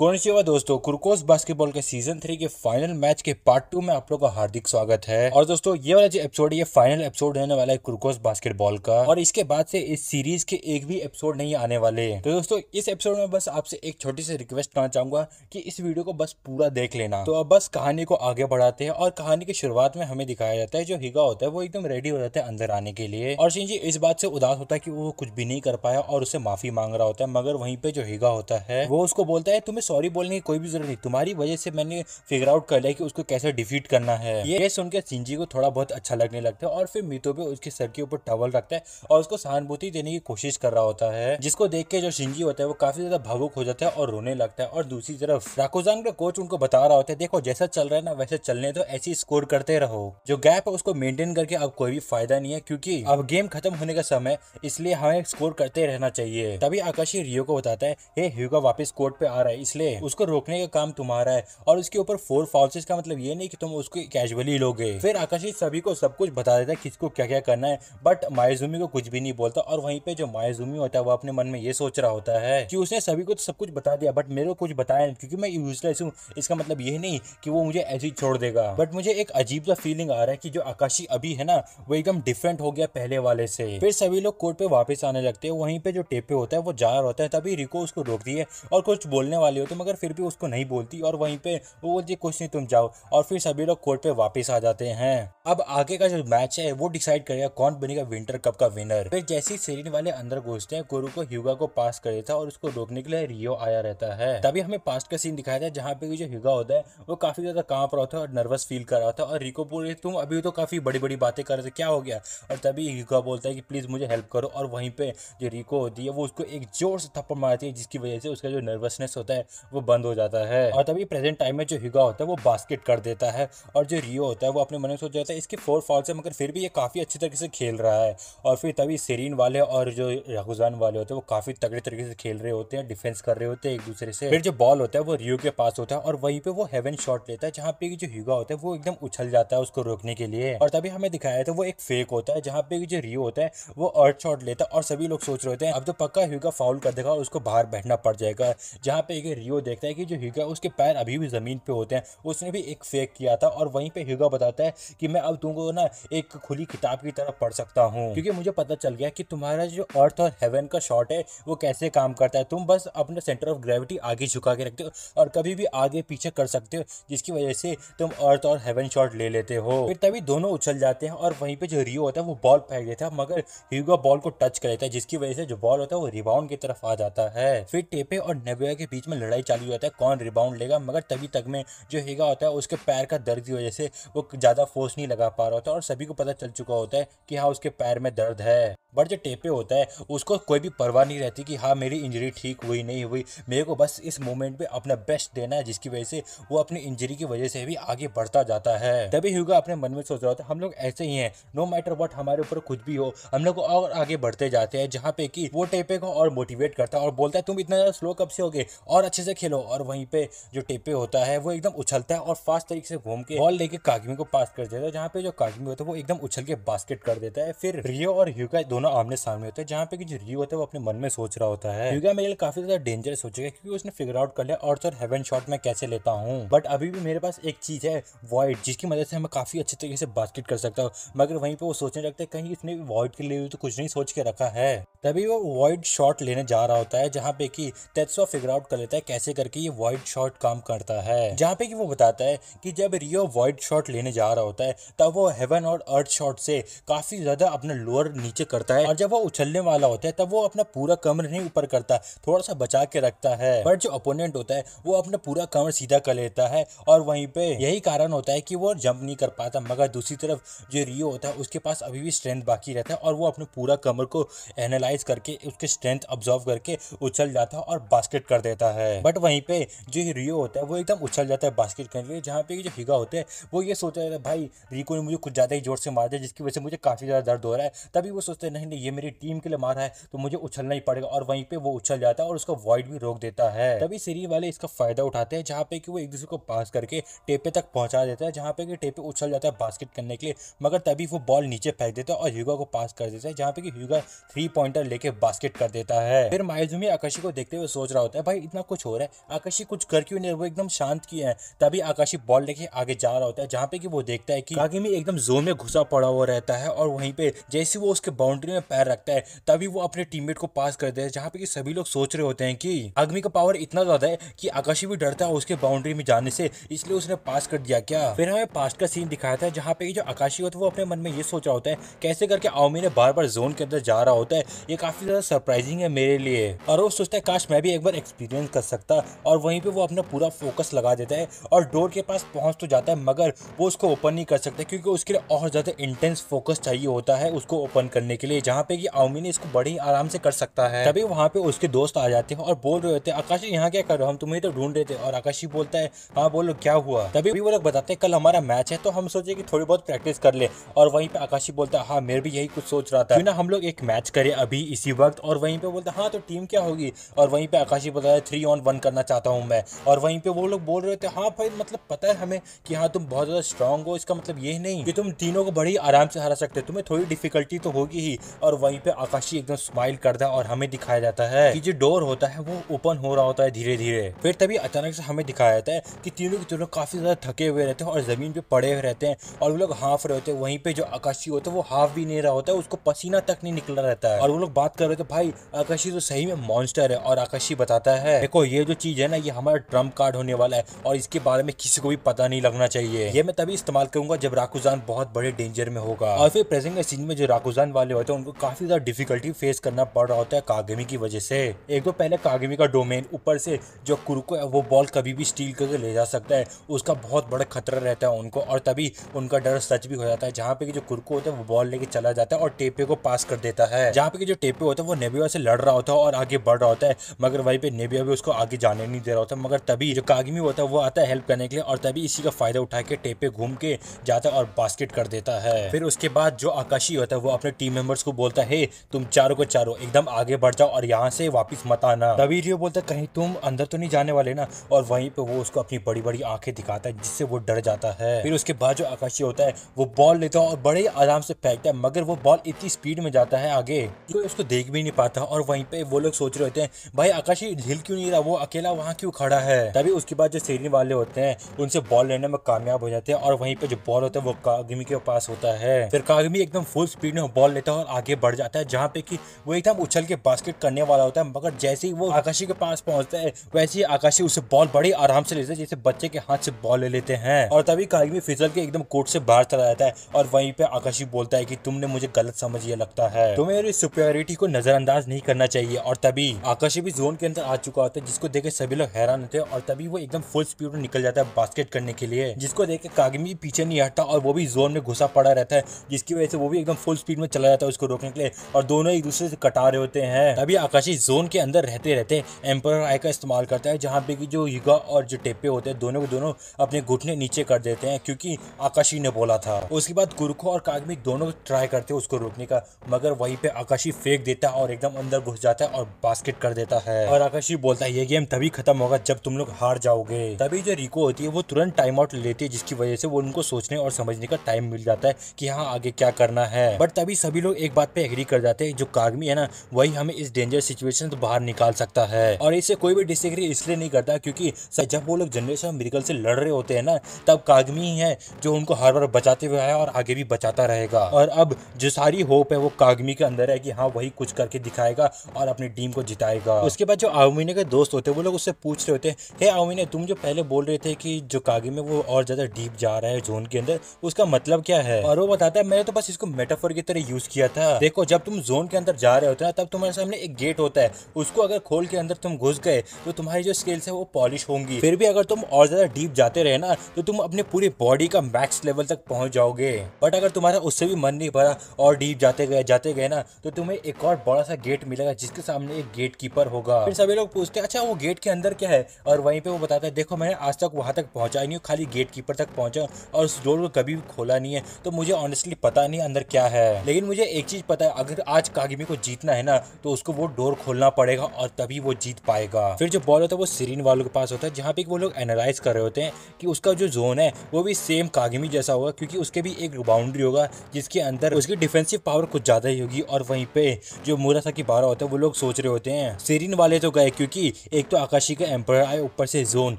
कौनशिवा दोस्तों Kuroko's basketball के season three के फाइनल मैच के पार्ट टू में आप लोग का हार्दिक स्वागत है और दोस्तों ये वाला जो एपिसोड ये फाइनल एपिसोड रहने वाला है कुरकोस बास्केटबॉल का और इसके बाद से इस सीरीज के एक भी एपिसोड नहीं आने वाले तो दोस्तों इस एपिसोड में बस आपसे एक छोटी सी रिक्वेस्ट करना चाहूंगा की इस वीडियो को बस पूरा देख लेना तो अब बस कहानी को आगे बढ़ाते हैं और कहानी की शुरुआत में हमें दिखाया जाता है जो हिगा होता है वो एकदम रेडी हो जाता है अंदर आने के लिए और सिंह जी इस बात से उदास होता है की वो कुछ भी नहीं कर पाया और उसे माफी मांग रहा होता है मगर वहीं पे जो हिगा होता है वो उसको बोलता है तुम्हें सॉरी बोलने की कोई भी जरूरत नहीं तुम्हारी वजह से मैंने फिगर आउट कर लिया कि उसको कैसे डिफीट करना है ये सुनकर सिंजी को थोड़ा बहुत अच्छा लगने लगता है और फिर पे उसके सर के ऊपर टवल रखता है और उसको सहानुभूति देने की कोशिश कर रहा होता है जिसको देख के जो सिंजी होता है वो काफी ज्यादा भावुक हो जाता है और रोने लगता है और दूसरी तरफ राकोजान का कोच उनको बता रहा होता है देखो जैसा चल रहा है ना वैसे चलने तो ऐसी स्कोर करते रहो जो गैप है उसको मेंटेन करके अब कोई भी फायदा नहीं है क्योंकि अब गेम खत्म होने का समय इसलिए हमें स्कोर करते रहना चाहिए तभी आकाशी रियो को बताता है हे ह्यूगा वापस कोर्ट पे आ रहा है इसलिए इसलिए उसको रोकने का काम तुम्हारा है और उसके ऊपर फोर फाउल्सेस का मतलब ये नहीं कि तुम उसको कैजुअली लोगे फिर आकाशी सभी को सब कुछ बता देता है किसको क्या क्या करना है बट मायाजूमी को कुछ भी नहीं बोलता और वहीं पे जो मायाजूमी होता है वो अपने मन में ये सोच रहा होता है कि उसने सभी को तो सब कुछ बता दिया बट मेरे को कुछ बताया नहीं क्योंकि मैं यूजलेस हूँ इसका मतलब ये नहीं कि वो मुझे ऐसे ही छोड़ देगा बट मुझे एक अजीब सा फीलिंग आ रहा है कि जो आकाशी अभी है ना वो एकदम डिफरेंट हो गया पहले वाले से फिर सभी लोग कोर्ट पे वापस आने लगते हैं वहीं पे जो टेपे होता है वो जा रहा होता है तभी रिको उसको रोकती है और कुछ बोलने वाली तो मगर फिर भी उसको नहीं बोलती और वहीं पे वो बोलती कुछ नहीं तुम जाओ और फिर सभी लोग कोर्ट पे वापस आ जाते हैं अब आगे का जो मैच है वो डिसाइड करेगा कौन बनेगा विंटर कप का विनर फिर जैसे ही सेरिन वाले अंदर घुसते हैं गुरु को ह्यूगा को पास कर देता और उसको रोकने के लिए रियो आया रहता है तभी हमें पास्ट का सीन दिखाया था जहाँ पे जो ह्यूगा होता है वो काफी ज्यादा कांप रहा था और नर्वस फील कर रहा था और रिको बोल रही तुम अभी तो काफी बड़ी बड़ी बातें कर रहे थे क्या हो गया और तभी ह्यूगा बोलता है कि प्लीज मुझे हेल्प करो और वहीं पे जो रिको होती है वो उसको एक जोर से थप्पड़ मारती है जिसकी वजह से उसका जो नर्वसनेस होता है वो बंद हो जाता है और तभी प्रेजेंट टाइम में जो हिगा होता है वो बास्केट कर देता है और जो रियो होता है वो अपने मन में सोच जाता है इसके फोर फॉल्स है मगर फिर भी ये काफ़ी अच्छी तरीके से खेल रहा है और फिर तभी सेरीन वाले और जो राहुजान वाले होते हैं वो काफ़ी तगड़े तरीके से खेल रहे होते हैं डिफेंस कर रहे होते हैं एक दूसरे से फिर जो बॉल होता है वो रियो के पास होता है और वहीं पर वो हेवन शॉट लेता है जहाँ पे जो हिगा होता है वो एकदम उछल जाता है उसको रोकने के लिए और तभी हमें दिखाया था वो एक फेक होता है जहाँ पे जो रियो होता है वो अर्थ शॉट लेता है और सभी लोग सोच रहे होते हैं अब तो पक्का ह्यूगा फाउल कर देगा और उसको बाहर बैठना पड़ जाएगा जहाँ पे रियो ये देखता है कि जो हीगा उसके पैर अभी भी ज़मीन पे होते हैं उसने भी एक फेक किया था और वहीं पे हीगा बताता है कि मैं अब तुमको ना एक खुली किताब की तरफ पढ़ सकता हूँ क्योंकि मुझे पता चल गया कि तुम्हारा जो अर्थ और हेवन का शॉट है वो कैसे काम करता है तुम बस अपना सेंटर ऑफ ग्रेविटी आगे झुका के रखते हो और कभी भी आगे पीछे कर सकते हो जिसकी वजह से तुम अर्थ और हेवन शॉट ले लेते हो फिर तभी दोनों उछल जाते हैं और वहीं पर जो रियो होता है वो बॉल फेंक देता है मगर हीगा बॉल को टच कर लेता है जिसकी वजह से जो बॉल होता है वो रिबाउंड की तरफ आ जाता है फिर टेपे और नेबिया के बीच में लड़ाई चालू होता है कौन रिबाउंड लेगा मगर तभी तक में जो हेगा होता है उसके पैर का दर्द की वजह से वो ज़्यादा फोर्स नहीं लगा पा रहा होता और सभी को पता चल चुका होता है कि हाँ उसके पैर में दर्द है बट जो टेपे होता है उसको कोई भी परवाह नहीं रहती कि हाँ मेरी इंजरी ठीक हुई नहीं हुई मेरे को बस इस मोमेंट पे अपना बेस्ट देना है जिसकी वजह से वो अपनी इंजरी की वजह से भी आगे बढ़ता जाता है तभी ह्यूगा अपने मन में सोच रहा होता है हम लोग ऐसे ही हैं नो मैटर वट हमारे ऊपर कुछ भी हो हम लोग और आगे बढ़ते जाते हैं जहाँ पे कि वो टेपे को और मोटिवेट करता है और बोलता है तुम इतना ज़्यादा स्लो कब से हो गए और अच्छे अच्छे से खेलो और वहीं पे जो टेपे होता है वो एकदम उछलता है और फास्ट तरीके से घूम के बॉल लेके कागमी को पास कर देता है जहाँ पे जो कागमी होता है वो एकदम उछल के बास्केट कर देता है फिर रियो और युगा दोनों आमने सामने होते हैं जहाँ पे जो रियो होता है वो अपने मन में सोच रहा होता है युगा मेरे लिए काफी ज्यादा डेंजरस हो चुका है क्योंकि उसने फिगर आउट कर लिया और सर हेवन शॉट मैं कैसे लेता हूँ बट अभी भी मेरे पास एक चीज है वाइट जिसकी मदद से मैं काफी अच्छे तरीके से बास्केट कर सकता हूँ मगर वहीं पर वो सोचने लगता है कहीं इसने वॉइड के लिए तो कुछ नहीं सोच के रखा है तभी वो वाइड शॉट लेने जा रहा होता है जहाँ पे कि तेत्सो फिगर आउट कर लेता है कैसे करके ये वाइड शॉट काम करता है जहाँ पे कि वो बताता है कि जब रियो वाइड शॉट लेने जा रहा होता है तब वो हेवन और अर्थ शॉट से काफ़ी ज़्यादा अपना लोअर नीचे करता है और जब वो उछलने वाला होता है तब वो अपना पूरा कमर नहीं ऊपर करता थोड़ा सा बचा के रखता है बट जो अपोनेंट होता है वो अपना पूरा कमर सीधा कर लेता है और वहीं पे यही कारण होता है कि वो जंप नहीं कर पाता मगर दूसरी तरफ जो रियो होता है उसके पास अभी भी स्ट्रेंथ बाकी रहता है और वो अपने पूरा कमर को एनालाइज एनालाइज करके उसके स्ट्रेंथ ऑब्जर्व करके उछल जाता है और बास्केट कर देता है बट वहीं पे जो रियो होता है वो एकदम उछल जाता है बास्केट करने के लिए जहाँ पे जो हिगा होते हैं वो ये सोच रहे भाई रिको ने मुझे कुछ ज़्यादा ही जोर से मार दिया जिसकी वजह से मुझे काफ़ी ज़्यादा दर्द हो रहा है तभी वो सोचते नहीं नहीं ये मेरी टीम के लिए मारा है तो मुझे उछलना ही पड़ेगा और वहीं पर वो उछल जाता है और उसका वॉइड भी रोक देता है तभी सीरी वाले इसका फ़ायदा उठाते हैं जहाँ पे कि वो एक दूसरे को पास करके टेपे तक पहुँचा देता है जहाँ पे कि टेपे उछल जाता है बास्केट करने के लिए मगर तभी वो बॉल नीचे फेंक देता है और ह्यूगा को पास कर देता है जहाँ पे कि ह्यूगा थ्री पॉइंट सिलेंडर लेके बास्केट कर देता है फिर मायजुमी आकाशी को देखते हुए सोच रहा होता है भाई इतना कुछ हो रहा है आकाशी कुछ कर क्यों नहीं वो एकदम शांत किए हैं तभी आकाशी बॉल लेके आगे जा रहा होता है जहाँ पे की वो देखता है की कागिमी एकदम जोन में घुसा पड़ा हुआ रहता है और वहीं पे जैसे वो उसके बाउंड्री में पैर रखता है तभी वो अपने टीम को पास कर देता है जहाँ पे की सभी लोग सोच रहे होते हैं की आगमी का पावर इतना ज्यादा है की आकाशी भी डरता है उसके बाउंड्री में जाने से इसलिए उसने पास कर दिया क्या फिर हमें पास्ट का सीन दिखाया था जहाँ पे जो आकाशी होता है वो अपने मन में ये सोच रहा होता है कैसे करके आउमी ने बार बार जोन के अंदर जा रहा होता है ये काफ़ी ज़्यादा सरप्राइजिंग है मेरे लिए और वो सोचता है काश मैं भी एक बार एक्सपीरियंस कर सकता और वहीं पे वो अपना पूरा फोकस लगा देता है और डोर के पास पहुंच तो जाता है मगर वो उसको ओपन नहीं कर सकता क्योंकि उसके लिए और ज़्यादा इंटेंस फोकस चाहिए होता है उसको ओपन करने के लिए जहाँ पे कि ने इसको बड़े आराम से कर सकता है तभी वहाँ पे उसके दोस्त आ जाते हैं और बोल रहे होते हैं आकाशी यहाँ क्या कर रहे हो हम तुम्हें तो ढूंढ रहे थे और आकाशी बोलता है हाँ बोलो क्या हुआ तभी वो लोग बताते हैं कल हमारा मैच है तो हम सोचे की थोड़ी बहुत प्रैक्टिस कर ले और वहीं पे आकाशी बोलता है हाँ मेरे भी यही कुछ सोच रहा था ना हम लोग एक मैच करें अभी भी इसी वक्त और वहीं पे बोलते हाँ तो टीम क्या होगी और वहीं पे आकाशी बोल रहा है थ्री ऑन वन करना चाहता हूँ मैं और वहीं पे वो लोग बोल रहे थे हाँ भाई मतलब पता है हमें कि हाँ तुम बहुत ज़्यादा स्ट्रांग हो इसका मतलब ये नहीं कि तुम तीनों को बड़ी आराम से हरा सकते हो तुम्हें थोड़ी डिफिकल्टी तो होगी ही और वहीं पर आकाशी एकदम स्माइल करता है और हमें दिखाया जाता है कि जो डोर होता है वो ओपन हो रहा होता है धीरे धीरे फिर तभी अचानक से हमें दिखाया जाता है कि तीनों के तीनों काफ़ी ज़्यादा थके हुए रहते हैं और ज़मीन पर पड़े हुए रहते हैं और वो लोग हाफ रहे होते हैं वहीं पर जो आकाशी होता है वो हाफ भी नहीं रहा होता है उसको पसीना तक नहीं निकला रहता है और वो लोग बात कर रहे थे भाई आकाशी तो सही में मॉन्स्टर है और आकाशी बताता है देखो ये जो चीज है ना ये हमारा ट्रम्प कार्ड होने वाला है और इसके बारे में किसी को भी पता नहीं लगना चाहिए ये मैं तभी इस्तेमाल करूंगा जब राकुजान बहुत बड़े डेंजर में होगा और फिर प्रेजेंट सीन में जो राकुजान वाले होते हैं उनको काफी ज्यादा डिफिकल्टी फेस करना पड़ रहा होता है कागमी की वजह से एक तो पहले कागमी का डोमेन ऊपर से जो कुरुको है वो बॉल कभी भी स्टील करके ले जा सकता है उसका बहुत बड़ा खतरा रहता है उनको और तभी उनका डर सच भी हो जाता है जहाँ पे जो कुरको होता है वो बॉल लेके चला जाता है और टेपे को पास कर देता है जहाँ पे जो टेपे होता है वो नेबिया से लड़ रहा होता है और आगे बढ़ रहा होता है मगर वहीं पे नेबिया भी उसको आगे जाने नहीं दे रहा होता मगर तभी जो कागमी होता है वो आता है हेल्प करने के लिए और तभी इसी का फायदा उठा के टेपे घूम के जाता है और बास्केट कर देता है फिर उसके बाद जो आकाशी होता है वो अपने टीम मेंबर्स को बोलता है तुम चारों को चारों एकदम आगे बढ़ जाओ और यहाँ से वापिस मत आना तभी जो बोलता है कहीं तुम अंदर तो नहीं जाने वाले ना और वहीं पे वो उसको अपनी बड़ी बड़ी आंखें दिखाता है जिससे वो डर जाता है फिर उसके बाद जो आकाशी होता है वो बॉल लेता है और बड़े आराम से फेंकता है मगर वो बॉल इतनी स्पीड में जाता है आगे उसको देख भी नहीं पाता और वहीं पे वो लोग सोच रहे होते हैं भाई आकाशी हिल क्यों नहीं रहा वो अकेला वहाँ क्यों खड़ा है तभी उसके बाद जो सीरी वाले होते हैं उनसे बॉल लेने में कामयाब हो जाते हैं और वहीं पे जो बॉल होता है वो कागमी के पास होता है फिर कागमी एकदम फुल स्पीड में बॉल लेता है और आगे बढ़ जाता है जहाँ पे की वो एकदम उछल के बास्केट करने वाला होता है मगर जैसे ही वो आकाशी के पास पहुंचता है वैसे ही आकाशी उसे बॉल बड़ी आराम से लेते हैं जैसे बच्चे के हाथ से बॉल ले लेते हैं और तभी कागमी फिसल के एकदम कोर्ट से बाहर चला जाता है और वहीं पे आकाशी बोलता है की तुमने मुझे गलत समझ ये लगता है तुम्हें सुपेरियर सिक्योरिटी को नजरअंदाज नहीं करना चाहिए और तभी आकाशी भी जोन के अंदर आ चुका होता है जिसको देखे सभी लोग हैरान होते हैं और तभी वो एकदम फुल स्पीड में निकल जाता है बास्केट करने के लिए जिसको देख के कागमी पीछे नहीं हटता और वो भी जोन में घुसा पड़ा रहता है जिसकी वजह से वो भी एकदम फुल स्पीड में चला जाता है उसको रोकने के लिए और दोनों एक दूसरे से कटा रहे होते हैं तभी आकाशी जोन के अंदर रहते रहते एम्पर आई का इस्तेमाल करता है जहाँ पे की जो युगा और जो टेपे होते हैं दोनों को दोनों अपने घुटने नीचे कर देते हैं क्योंकि आकाशी ने बोला था उसके बाद गुरुखो और कागमी दोनों ट्राई करते हैं उसको रोकने का मगर वहीं पे आकाशी फेंक देता है और एकदम अंदर घुस जाता है और बास्केट कर देता है और आकाशी बोलता है ये गेम तभी खत्म होगा जब तुम लोग हार जाओगे तभी जो रिको होती है वो तुरंत टाइम आउट लेती है जिसकी वजह से वो उनको सोचने और समझने का टाइम मिल जाता है कि हाँ आगे क्या करना है बट तभी सभी लोग एक बात पे एग्री कर जाते हैं जो कागमी है ना वही हमें इस डेंजर सिचुएशन से बाहर निकाल सकता है और इसे कोई भी डिसग्री इसलिए नहीं करता क्योंकि जब वो लोग जनरेशन मेरिकल से लड़ रहे होते हैं ना तब कागमी है जो उनको हर बार बचाते हुए है और आगे भी बचाता रहेगा और अब जो सारी होप है वो कागमी के अंदर है कि हाँ हाँ वही कुछ करके दिखाएगा और अपनी टीम को जिताएगा उसके बाद जो आउमिने के दोस्त होते हैं वो लोग उससे पूछ रहे होते हैं हे आउमिने तुम जो पहले बोल रहे थे कि जो कागे में वो और ज़्यादा डीप जा रहा है जोन के अंदर उसका मतलब क्या है और वो बताता है मैंने तो बस इसको मेटाफोर की तरह यूज़ किया था देखो जब तुम जोन के अंदर जा रहे होते ना तब तुम्हारे सामने एक गेट होता है उसको अगर खोल के अंदर तुम घुस गए तो तुम्हारी जो स्किल्स है वो पॉलिश होंगी फिर भी अगर तुम और ज़्यादा डीप जाते रहे ना तो तुम अपने पूरी बॉडी का मैक्स लेवल तक पहुंच जाओगे बट अगर तुम्हारा उससे भी मन नहीं भरा और डीप जाते गए जाते गए ना तो तुम्हें एक और बड़ा सा गेट मिलेगा जिसके सामने एक गेट कीपर होगा फिर सभी लोग पूछते हैं अच्छा वो गेट के अंदर क्या है और वहीं पे वो बताता है देखो मैंने आज तक वहाँ तक पहुँचा नहीं हूँ खाली गेट कीपर तक पहुँचा और उस डोर को कभी भी खोला नहीं है तो मुझे ऑनेस्टली पता नहीं अंदर क्या है लेकिन मुझे एक चीज पता है अगर आज कागिमी को जीतना है ना तो उसको वो डोर खोलना पड़ेगा और तभी वो जीत पाएगा फिर जो बॉल होता है वो सीरीन वालों के पास होता है जहाँ पे वो लोग एनालाइज कर रहे होते हैं कि उसका जो जोन है वो भी सेम कागिमी जैसा होगा क्योंकि उसके भी एक बाउंड्री होगा जिसके अंदर उसकी डिफेंसिव पावर कुछ ज्यादा ही होगी और वहीं पे जो मुरासा की बारह होता है वो लोग सोच रहे होते हैं सीरीन वाले तो गए क्योंकि एक तो आकाशी का एम्पायर आए ऊपर से जोन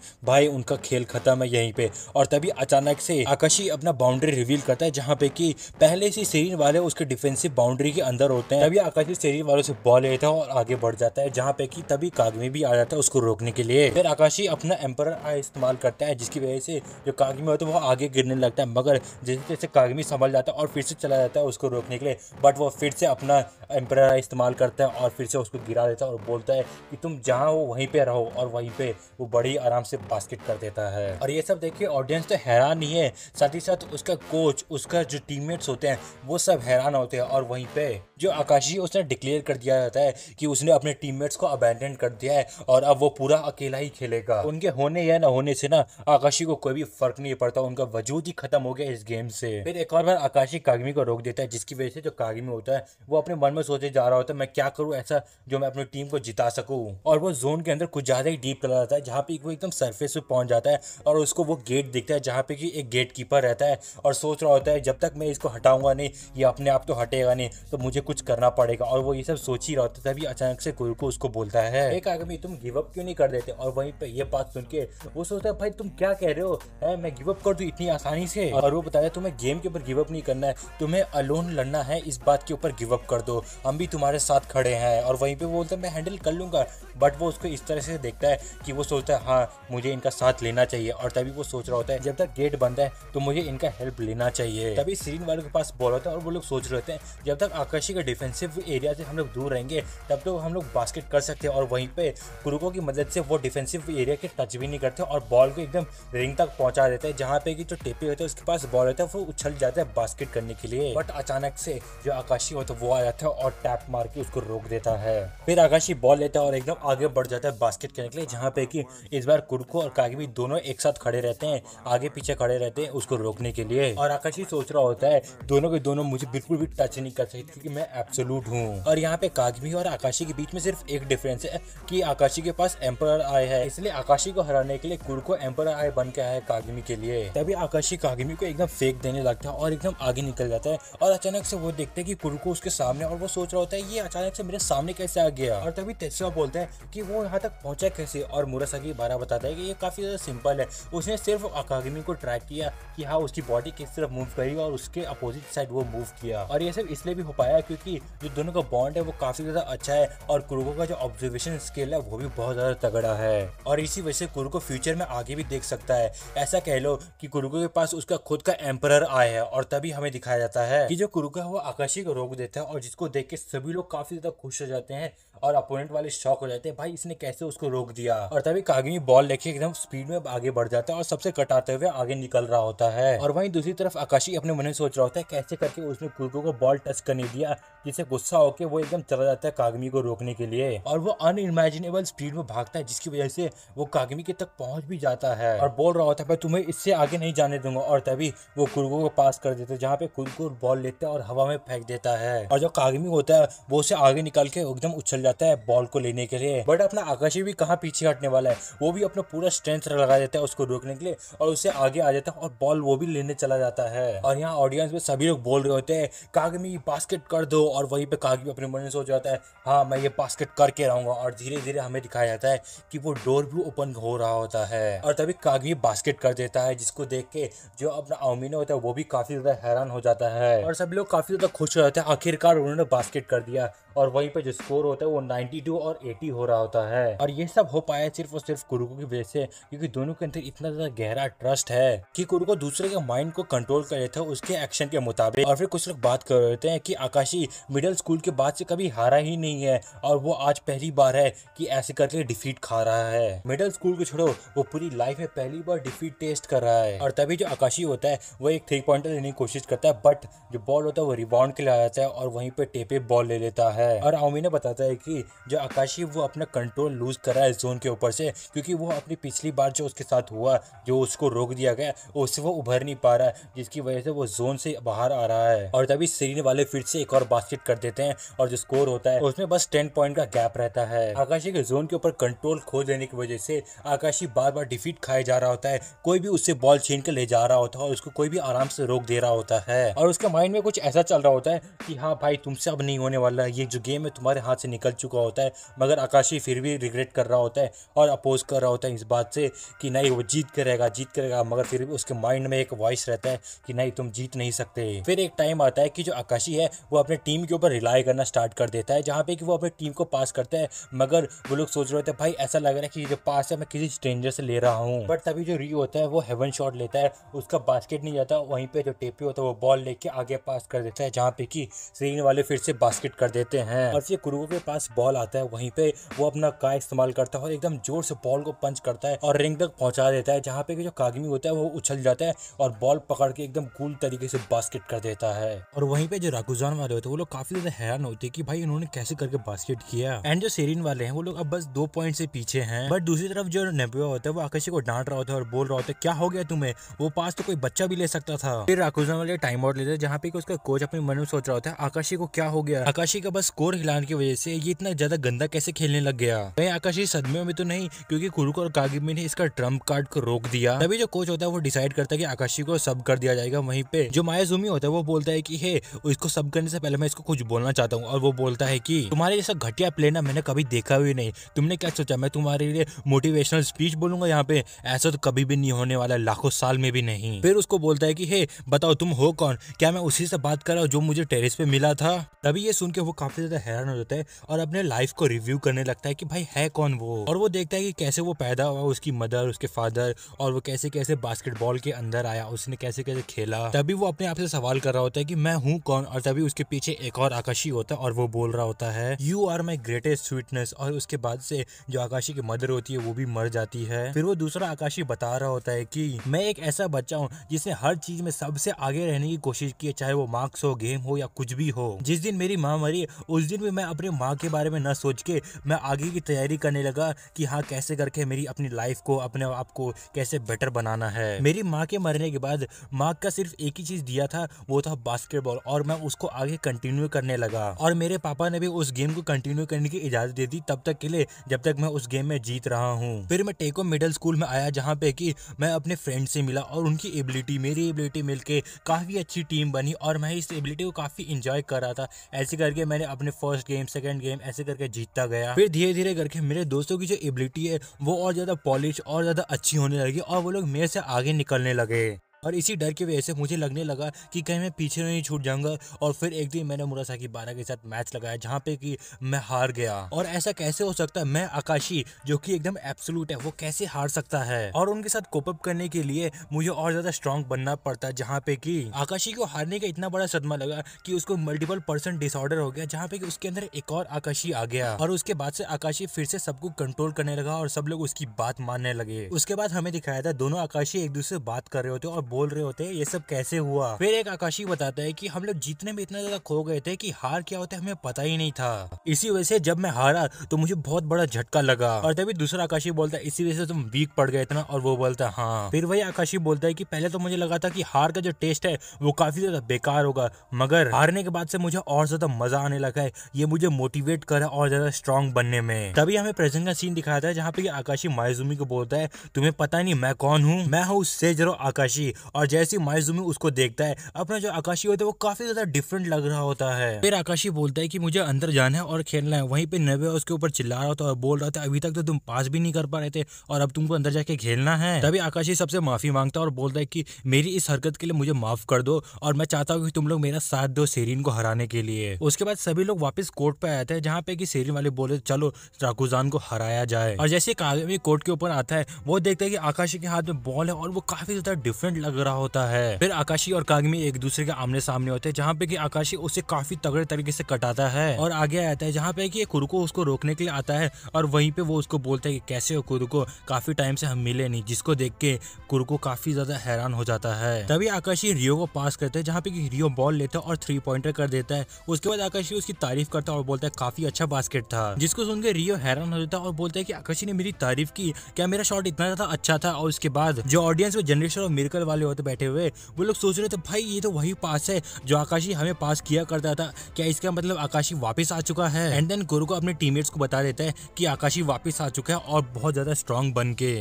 भाई उनका खेल खत्म है यहीं पे और तभी अचानक से आकाशी अपना बाउंड्री रिवील करता है जहाँ पे कि पहले से सीरीन वाले उसके डिफेंसिव बाउंड्री के अंदर होते हैं तभी आकाशी सीरीन वालों से बॉल लेता है और आगे बढ़ जाता है जहाँ पे की तभी कागमी भी आ जाता है उसको रोकने के लिए फिर आकाशी अपना एम्पायर आई इस्तेमाल करता है जिसकी वजह से जो कागमी होता है वो आगे गिरने लगता है मगर जैसे जैसे कागमी संभल जाता है और फिर से चला जाता है उसको रोकने के लिए बट वो फिर से अपना एम्पर इस्तेमाल करता है और फिर से उसको गिरा देता है और बोलता है कि तुम जहाँ हो वहीं पे रहो और वहीं पे वो बड़ी आराम से बास्केट कर देता है और ये सब देखिए ऑडियंस तो हैरान ही है साथ ही साथ उसका कोच उसका जो टीममेट्स होते हैं वो सब हैरान होते हैं और वहीं पे जो आकाशी उसने डिक्लेयर कर दिया जाता है कि उसने अपने टीममेट्स को अबैंडन कर दिया है और अब वो पूरा अकेला ही खेलेगा उनके होने या ना होने से ना आकाशी को कोई भी फर्क नहीं पड़ता उनका वजूद ही खत्म हो गया इस गेम से फिर एक और बार आकाशी कागमी को रोक देता है जिसकी वजह से जो कागमी होता है वो अपने मन में सोचे जा रहा होता है मैं क्या करूँ ऐसा जो मैं अपनी टीम को जिता सकूँ और वो जोन के अंदर कुछ ज़्यादा ही डीप चला जाता है जहाँ पे वो एकदम सरफेस पे पहुँच जाता है और उसको वो गेट दिखता है जहाँ पे कि एक गेट कीपर रहता है और सोच रहा होता है जब तक मैं इसको हटाऊंगा नहीं ये अपने आप तो हटेगा नहीं तो मुझे कुछ करना पड़ेगा और वो ये सब सोच ही रहा होता है तभी अचानक से गुरु को उसको बोलता है एक आगमी तुम गिवअप क्यों नहीं कर देते और वहीं पर यह बात सुन के वो सोचता है भाई तुम क्या कह रहे हो है मैं गिवअप कर दूँ इतनी आसानी से और वो बताया तुम्हें गेम के ऊपर गिवअप नहीं करना है तुम्हें अलोन लड़ना है इस बात के ऊपर गिवअप कर दो हम भी तुम्हारे साथ खड़े हैं और वहीं पे वो बोलता है मैं हैंडल कर लूँगा बट वो उसको इस तरह से देखता है कि वो सोचता है हाँ मुझे इनका साथ लेना चाहिए और तभी वो सोच रहा होता है जब तक गेट बंद है तो मुझे इनका हेल्प लेना चाहिए तभी सीरीन वालों के पास बॉल होता है और वो लोग सोच रहे होते हैं जब तक आकाशी के डिफेंसिव एरिया से हम लोग दूर रहेंगे तब तो हम लोग बास्केट कर सकते हैं और वहीं पर कुरुको की मदद से वो डिफेंसिव एरिया के टच भी नहीं करते और बॉल को एकदम रिंग तक पहुँचा देते हैं जहाँ पे कि जो टेपी होता है उसके पास बॉल होता है वो उछल जाता है बास्केट करने के लिए बट अचानक से जो आकाशी होता तो है वो आ जाता है और और टैप मार के उसको रोक देता है फिर आकाशी बॉल लेता है और एकदम आगे बढ़ जाता है बास्केट करने के लिए जहाँ पे कि इस बार कुरको और कागबी दोनों एक साथ खड़े रहते हैं आगे पीछे खड़े रहते हैं उसको रोकने के लिए और आकाशी सोच रहा होता है दोनों के दोनों मुझे बिल्कुल भी टच नहीं कर सकते क्योंकि मैं एब्सोलूट हूँ और यहाँ पे कागमी और आकाशी के बीच में सिर्फ एक डिफरेंस है कि आकाशी के पास एम्पर आए है इसलिए आकाशी को हराने के लिए कुरको एम्पर आय बन के आया है कागमी के लिए तभी आकाशी कागमी को एकदम फेंक देने लगता है और एकदम आगे निकल जाता है और अचानक से वो देखते हैं कि कुरको उसके सामने और वो सोच रहा होता है ये अचानक से मेरे सामने कैसे आ गया और तभी तेत्सुआ बोलता है कि वो यहाँ तक पहुंचा कैसे और मुरासाकी बारा बताता है कि ये काफ़ी ज़्यादा सिंपल है उसने सिर्फ अकादमी को ट्रैक किया कि हाँ उसकी बॉडी किस तरफ मूव करी और उसके अपोजिट साइड वो मूव किया और ये सब इसलिए भी हो पाया क्योंकि जो दोनों का बॉन्ड है वो काफ़ी ज़्यादा अच्छा है और कुरुको का जो ऑब्जर्वेशन स्किल है वो भी बहुत ज़्यादा तगड़ा है और इसी वजह से कुरुको फ्यूचर में आगे भी देख सकता है ऐसा कह लो कि कुरुको के पास उसका खुद का एम्पर आया है और तभी हमें दिखाया जाता है कि जो कुरुको है वो आकाशी को रोक देता है और जिसको देख के सभी लोग काफी ज्यादा खुश हो जाते हैं और अपोनेंट वाले शॉक हो जाते हैं भाई इसने कैसे उसको रोक दिया और तभी कागमी बॉल लेके एकदम स्पीड में आगे बढ़ जाता है और सबसे कटाते हुए आगे निकल रहा होता है और वहीं दूसरी तरफ आकाशी अपने मन में सोच रहा होता है कैसे करके उसने कुर्को को बॉल टच करने दिया जिसे गुस्सा होकर वो एकदम चला जाता है कागमी को रोकने के लिए और वो अनइमेजिनेबल स्पीड में भागता है जिसकी वजह से वो कागमी के तक पहुंच भी जाता है और बोल रहा होता है तुम्हें इससे आगे नहीं जाने दूंगा और तभी वो कुरगो को पास कर देता है जहाँ पे कुरगो बॉल लेता है और हवा में फेंक देता है और जो कागमी होता है वो उसे आगे निकाल के एकदम उछल जाता है बॉल को लेने के लिए बट अपना आकाशी भी कहाँ पीछे हटने वाला है वो भी अपना पूरा स्ट्रेंथ लगा देता है उसको रोकने के लिए और उसे आगे आ जाता है और बॉल वो भी लेने चला जाता है और यहाँ ऑडियंस में सभी लोग बोल रहे होते हैं कागमी बास्केट कर दो और वहीं पे काग अपने मन में सोच जाता है हाँ मैं ये बास्केट करके रहूंगा और धीरे धीरे हमें दिखाया जाता है कि वो डोर भी ओपन हो रहा होता है और तभी काग बास्केट कर देता है जिसको देख के जो अपना अमीना होता है वो भी काफ़ी ज़्यादा हैरान हो जाता है और सभी लोग काफ़ी ज़्यादा खुश हो जाते हैं आखिरकार उन्होंने बास्केट कर दिया और वहीं पे जो स्कोर होता है वो 92 और 80 हो रहा होता है और ये सब हो पाया सिर्फ और सिर्फ कुरुको की वजह से क्योंकि दोनों के अंदर इतना ज्यादा गहरा ट्रस्ट है कि कुरुको दूसरे के माइंड को कंट्रोल कर रहे है उसके एक्शन के मुताबिक और फिर कुछ लोग बात कर रहे थे हैं कि आकाशी मिडिल स्कूल के बाद से कभी हारा ही नहीं है और वो आज पहली बार है कि ऐसे करके डिफीट खा रहा है मिडिल स्कूल को छोड़ो वो पूरी लाइफ में पहली बार डिफीट टेस्ट कर रहा है और तभी जो आकाशी होता है वो एक थ्री पॉइंटर लेने की कोशिश करता है बट जो बॉल होता है वो रिबाउंड के लिए आ जाता है और वहीं पर टेपे बॉल ले लेता है और अमीना बताता है कि जो आकाशी वो अपना कंट्रोल लूज कर रहा है जोन के ऊपर से क्योंकि वो अपनी पिछली बार जो उसके साथ हुआ जो उसको रोक दिया गया उससे वो उभर नहीं पा रहा है जिसकी वजह से वो जोन से बाहर आ रहा है और तभी सीरीने वाले फिर से एक और बात बास्केट कर देते हैं और जो स्कोर होता है उसमें बस टेन पॉइंट का गैप रहता है आकाशी के जोन के ऊपर कंट्रोल खो देने की वजह से आकाशी बार बार डिफीट खाया जा रहा होता है कोई भी उससे बॉल छीन के ले जा रहा होता है और उसको कोई भी आराम से रोक दे रहा होता है और उसके माइंड में कुछ ऐसा चल रहा होता है कि हाँ भाई तुमसे अब नहीं होने वाला ये जो गेम है तुम्हारे हाथ से निकल चुका होता है मगर आकाशी फिर भी रिग्रेट कर रहा होता है और अपोज कर रहा होता है इस बात से कि नहीं वो जीत करेगा रहेगा जीत करेगा मगर फिर भी उसके माइंड में एक वॉइस रहता है कि नहीं तुम जीत नहीं सकते फिर एक टाइम आता है कि जो आकाशी है वो अपने टीम टीम के ऊपर रिलाई करना स्टार्ट कर देता है जहाँ पे कि वो अपनी टीम को पास करता है मगर वो लोग सोच रहे थे भाई ऐसा लग रहा है कि जो पास है मैं किसी स्ट्रेंजर से ले रहा हूँ बट तभी जो री होता है वो हेवन शॉट लेता है उसका बास्केट नहीं जाता वहीं पर जो टेपी होता है वो बॉल लेके आगे पास कर देता है जहाँ पे कि सीन वाले फिर से बास्केट कर देते हैं और फिर कुरुओं के पास बॉल आता है वहीं पर वो अपना का इस्तेमाल करता है और एकदम जोर से बॉल को पंच करता है और रिंग तक पहुँचा देता है जहाँ पे जो कागमी होता है वो उछल जाता है और बॉल पकड़ के एकदम कूल तरीके से बास्केट कर देता है और वहीं पे जो राघुजान वाले होते हैं वो लोग काफी ज्यादा हैरान होते हैं कि भाई इन्होंने कैसे करके बास्केट किया एंड जो सेरिन वाले हैं वो लोग अब बस दो पॉइंट से पीछे हैं बट दूसरी तरफ जो नेपियो होता है वो आकाशी को डांट रहा होता है और बोल रहा होता है क्या हो गया तुम्हें वो पास तो कोई बच्चा भी ले सकता था फिर राकुजन वाले टाइम आउट लेते हैं जहाँ पे उसका कोच अपने मन में सोच रहा होता है आकाशी को क्या हो गया आकाशी का बस स्कोर हिलाने की वजह से ये इतना ज्यादा गंदा कैसे खेलने लग गया वही आकाशी सदमे में तो नहीं क्योंकि कुरुको और कागिमी ने इसका ट्रम्प कार्ड को रोक दिया तभी जो कोच होता है वो डिसाइड करता है की आकाशी को सब कर दिया जाएगा वहीं पे जो माया जूमी होता है वो बोलता है की हे उसको सब करने से पहले मैं उसको कुछ बोलना चाहता हूँ और वो बोलता है कि तुम्हारे जैसा घटिया प्ले ना मैंने कभी देखा भी नहीं तुमने क्या सोचा मैं तुम्हारे लिए मोटिवेशनल स्पीच बोलूंगा यहाँ पे ऐसा तो कभी भी नहीं होने वाला लाखों साल में भी नहीं फिर उसको बोलता है की हे बताओ तुम हो कौन क्या मैं उसी से बात कर रहा हूँ जो मुझे टेरिस पे मिला था तभी ये सुन के वो काफी ज्यादा हैरान हो जाता है और अपने लाइफ को रिव्यू करने लगता है कि भाई है कौन वो और वो देखता है कि कैसे वो पैदा हुआ उसकी मदर उसके फादर और वो कैसे कैसे बास्केटबॉल के अंदर आया उसने कैसे कैसे खेला तभी वो अपने आप से सवाल कर रहा होता है कि मैं हूँ कौन और तभी उसके पीछे एक और आकाशी होता है और वो बोल रहा होता है you are my greatest sweetness और उसके बाद से जो आकाशी की मदर होती है वो भी मर जाती है फिर वो दूसरा आकाशी बता रहा होता है कि मैं एक ऐसा बच्चा हूँ जिसने हर चीज में सबसे आगे रहने की कोशिश की है चाहे वो मार्क्स हो गेम हो या कुछ भी हो जिस दिन मेरी माँ मरी उस दिन भी मैं अपने माँ के बारे में न सोच के मैं आगे की तैयारी करने लगा कि हाँ कैसे करके मेरी अपनी लाइफ को अपने आप को कैसे बेटर बनाना है मेरी माँ के मरने के बाद माँ का सिर्फ एक ही चीज दिया था वो था बास्केटबॉल और मैं उसको आगे कंटिन्यू कंटिन्यू करने लगा और मेरे पापा ने भी उस गेम को कंटिन्यू करने की इजाजत दे दी तब तक के लिए जब तक मैं उस गेम में जीत रहा हूँ फिर मैं टेको मिडिल स्कूल में आया जहाँ पे की मैं अपने फ्रेंड से मिला और उनकी एबिलिटी मेरी एबिलिटी मिलकर काफी अच्छी टीम बनी और मैं इस एबिलिटी को काफी इंजॉय कर रहा था ऐसे करके मैंने अपने फर्स्ट गेम सेकेंड गेम ऐसे करके जीतता गया फिर धीरे धीरे करके मेरे दोस्तों की जो एबिलिटी है वो और ज्यादा पॉलिश और ज्यादा अच्छी होने लगी और वो लोग मेरे से आगे निकलने लगे और इसी डर की वजह से मुझे लगने लगा कि कहीं मैं पीछे नहीं छूट जाऊंगा और फिर एक दिन मैंने की बारह के साथ मैच लगाया जहाँ पे कि मैं हार गया और ऐसा कैसे हो सकता है मैं आकाशी जो कि एकदम एब्सोलूट है वो कैसे हार सकता है और उनके साथ कोपअप करने के लिए मुझे और ज्यादा स्ट्रांग बनना पड़ता है जहाँ पे की आकाशी को हारने का इतना बड़ा सदमा लगा की उसको मल्टीपल पर्सन डिसऑर्डर हो गया जहाँ पे की उसके अंदर एक और आकाशी आ गया और उसके बाद से आकाशी फिर से सबको कंट्रोल करने लगा और सब लोग उसकी बात मानने लगे उसके बाद हमें दिखाया था दोनों आकाशी एक दूसरे से बात कर रहे होते और बोल रहे होते हैं ये सब कैसे हुआ फिर एक आकाशी बताता है कि हम लोग जीतने में इतना ज्यादा खो गए थे कि हार क्या होता है हमें पता ही नहीं था इसी वजह से जब मैं हारा तो मुझे बहुत बड़ा झटका लगा और तभी दूसरा आकाशी बोलता है इसी वजह से तुम वीक पड़ गए इतना और वो बोलता है हाँ फिर वही आकाशी बोलता है की पहले तो मुझे लगा था की हार का जो टेस्ट है वो काफी ज्यादा बेकार होगा मगर हारने के बाद से मुझे और ज्यादा मजा आने लगा है ये मुझे मोटिवेट कर और ज्यादा स्ट्रॉन्ग बनने में तभी हमें प्रेजेंट का सीन दिखाया था जहाँ पे आकाशी मायजूमी को बोलता है तुम्हें पता नहीं मैं कौन हूँ मैं हूँ सेजरो आकाशी और जैसे ही माइजुमी उसको देखता है अपना जो आकाशी होता है वो काफी ज्यादा डिफरेंट लग रहा होता है फिर आकाशी बोलता है कि मुझे अंदर जाना है और खेलना है वहीं पे नवे उसके ऊपर चिल्ला रहा था और बोल रहा था अभी तक तो तुम पास भी नहीं कर पा रहे थे और अब तुमको अंदर जाके खेलना है तभी आकाशी सबसे माफी मांगता है और बोलता है कि मेरी इस हरकत के लिए मुझे माफ कर दो और मैं चाहता हूँ कि तुम लोग मेरा साथ दो सेरिन को हराने के लिए उसके बाद सभी लोग वापस कोर्ट पे आते हैं जहाँ पे कि सेरिन वाले बोले चलो राकुजान को हराया जाए और जैसे कागमी कोर्ट के ऊपर आता है वो देखता है कि आकाशी के हाथ में बॉल है और वो काफी ज्यादा डिफरेंट लग रहा होता है फिर आकाशी और कागमी एक दूसरे के आमने सामने होते हैं जहाँ पे की आकाशी उसे काफी तगड़े तरीके से कटाता है और आगे आता है जहाँ पे की कुरुको उसको रोकने के लिए आता है और वहीं पे वो उसको बोलते हैं कि कैसे हो कुरुको काफी टाइम से हम मिले नहीं जिसको देख के कुरुको काफी ज्यादा हैरान हो जाता है तभी आकाशी रियो को पास करते हैं जहाँ पे रियो बॉल लेता है और थ्री पॉइंटर कर देता है उसके बाद आकाशी उसकी तारीफ करता है और बोलता है काफी अच्छा बास्केट था जिसको सुन के रियो हैरान हो जाता है और बोलता है की आकाशी ने मेरी तारीफ की क्या मेरा शॉट इतना ज्यादा अच्छा था और उसके बाद जो ऑडियंस वो जनरेशन और मिरकल वाले वाले होते बैठे हुए वो लोग सोच रहे थे भाई ये तो वही पास है जो आकाशी हमें पास किया करता था क्या इसका मतलब आकाशी वापस आ चुका है एंड देन गुरु को अपने टीममेट्स को बता देता है कि आकाशी वापस आ चुका है और बहुत ज्यादा स्ट्रांग बन के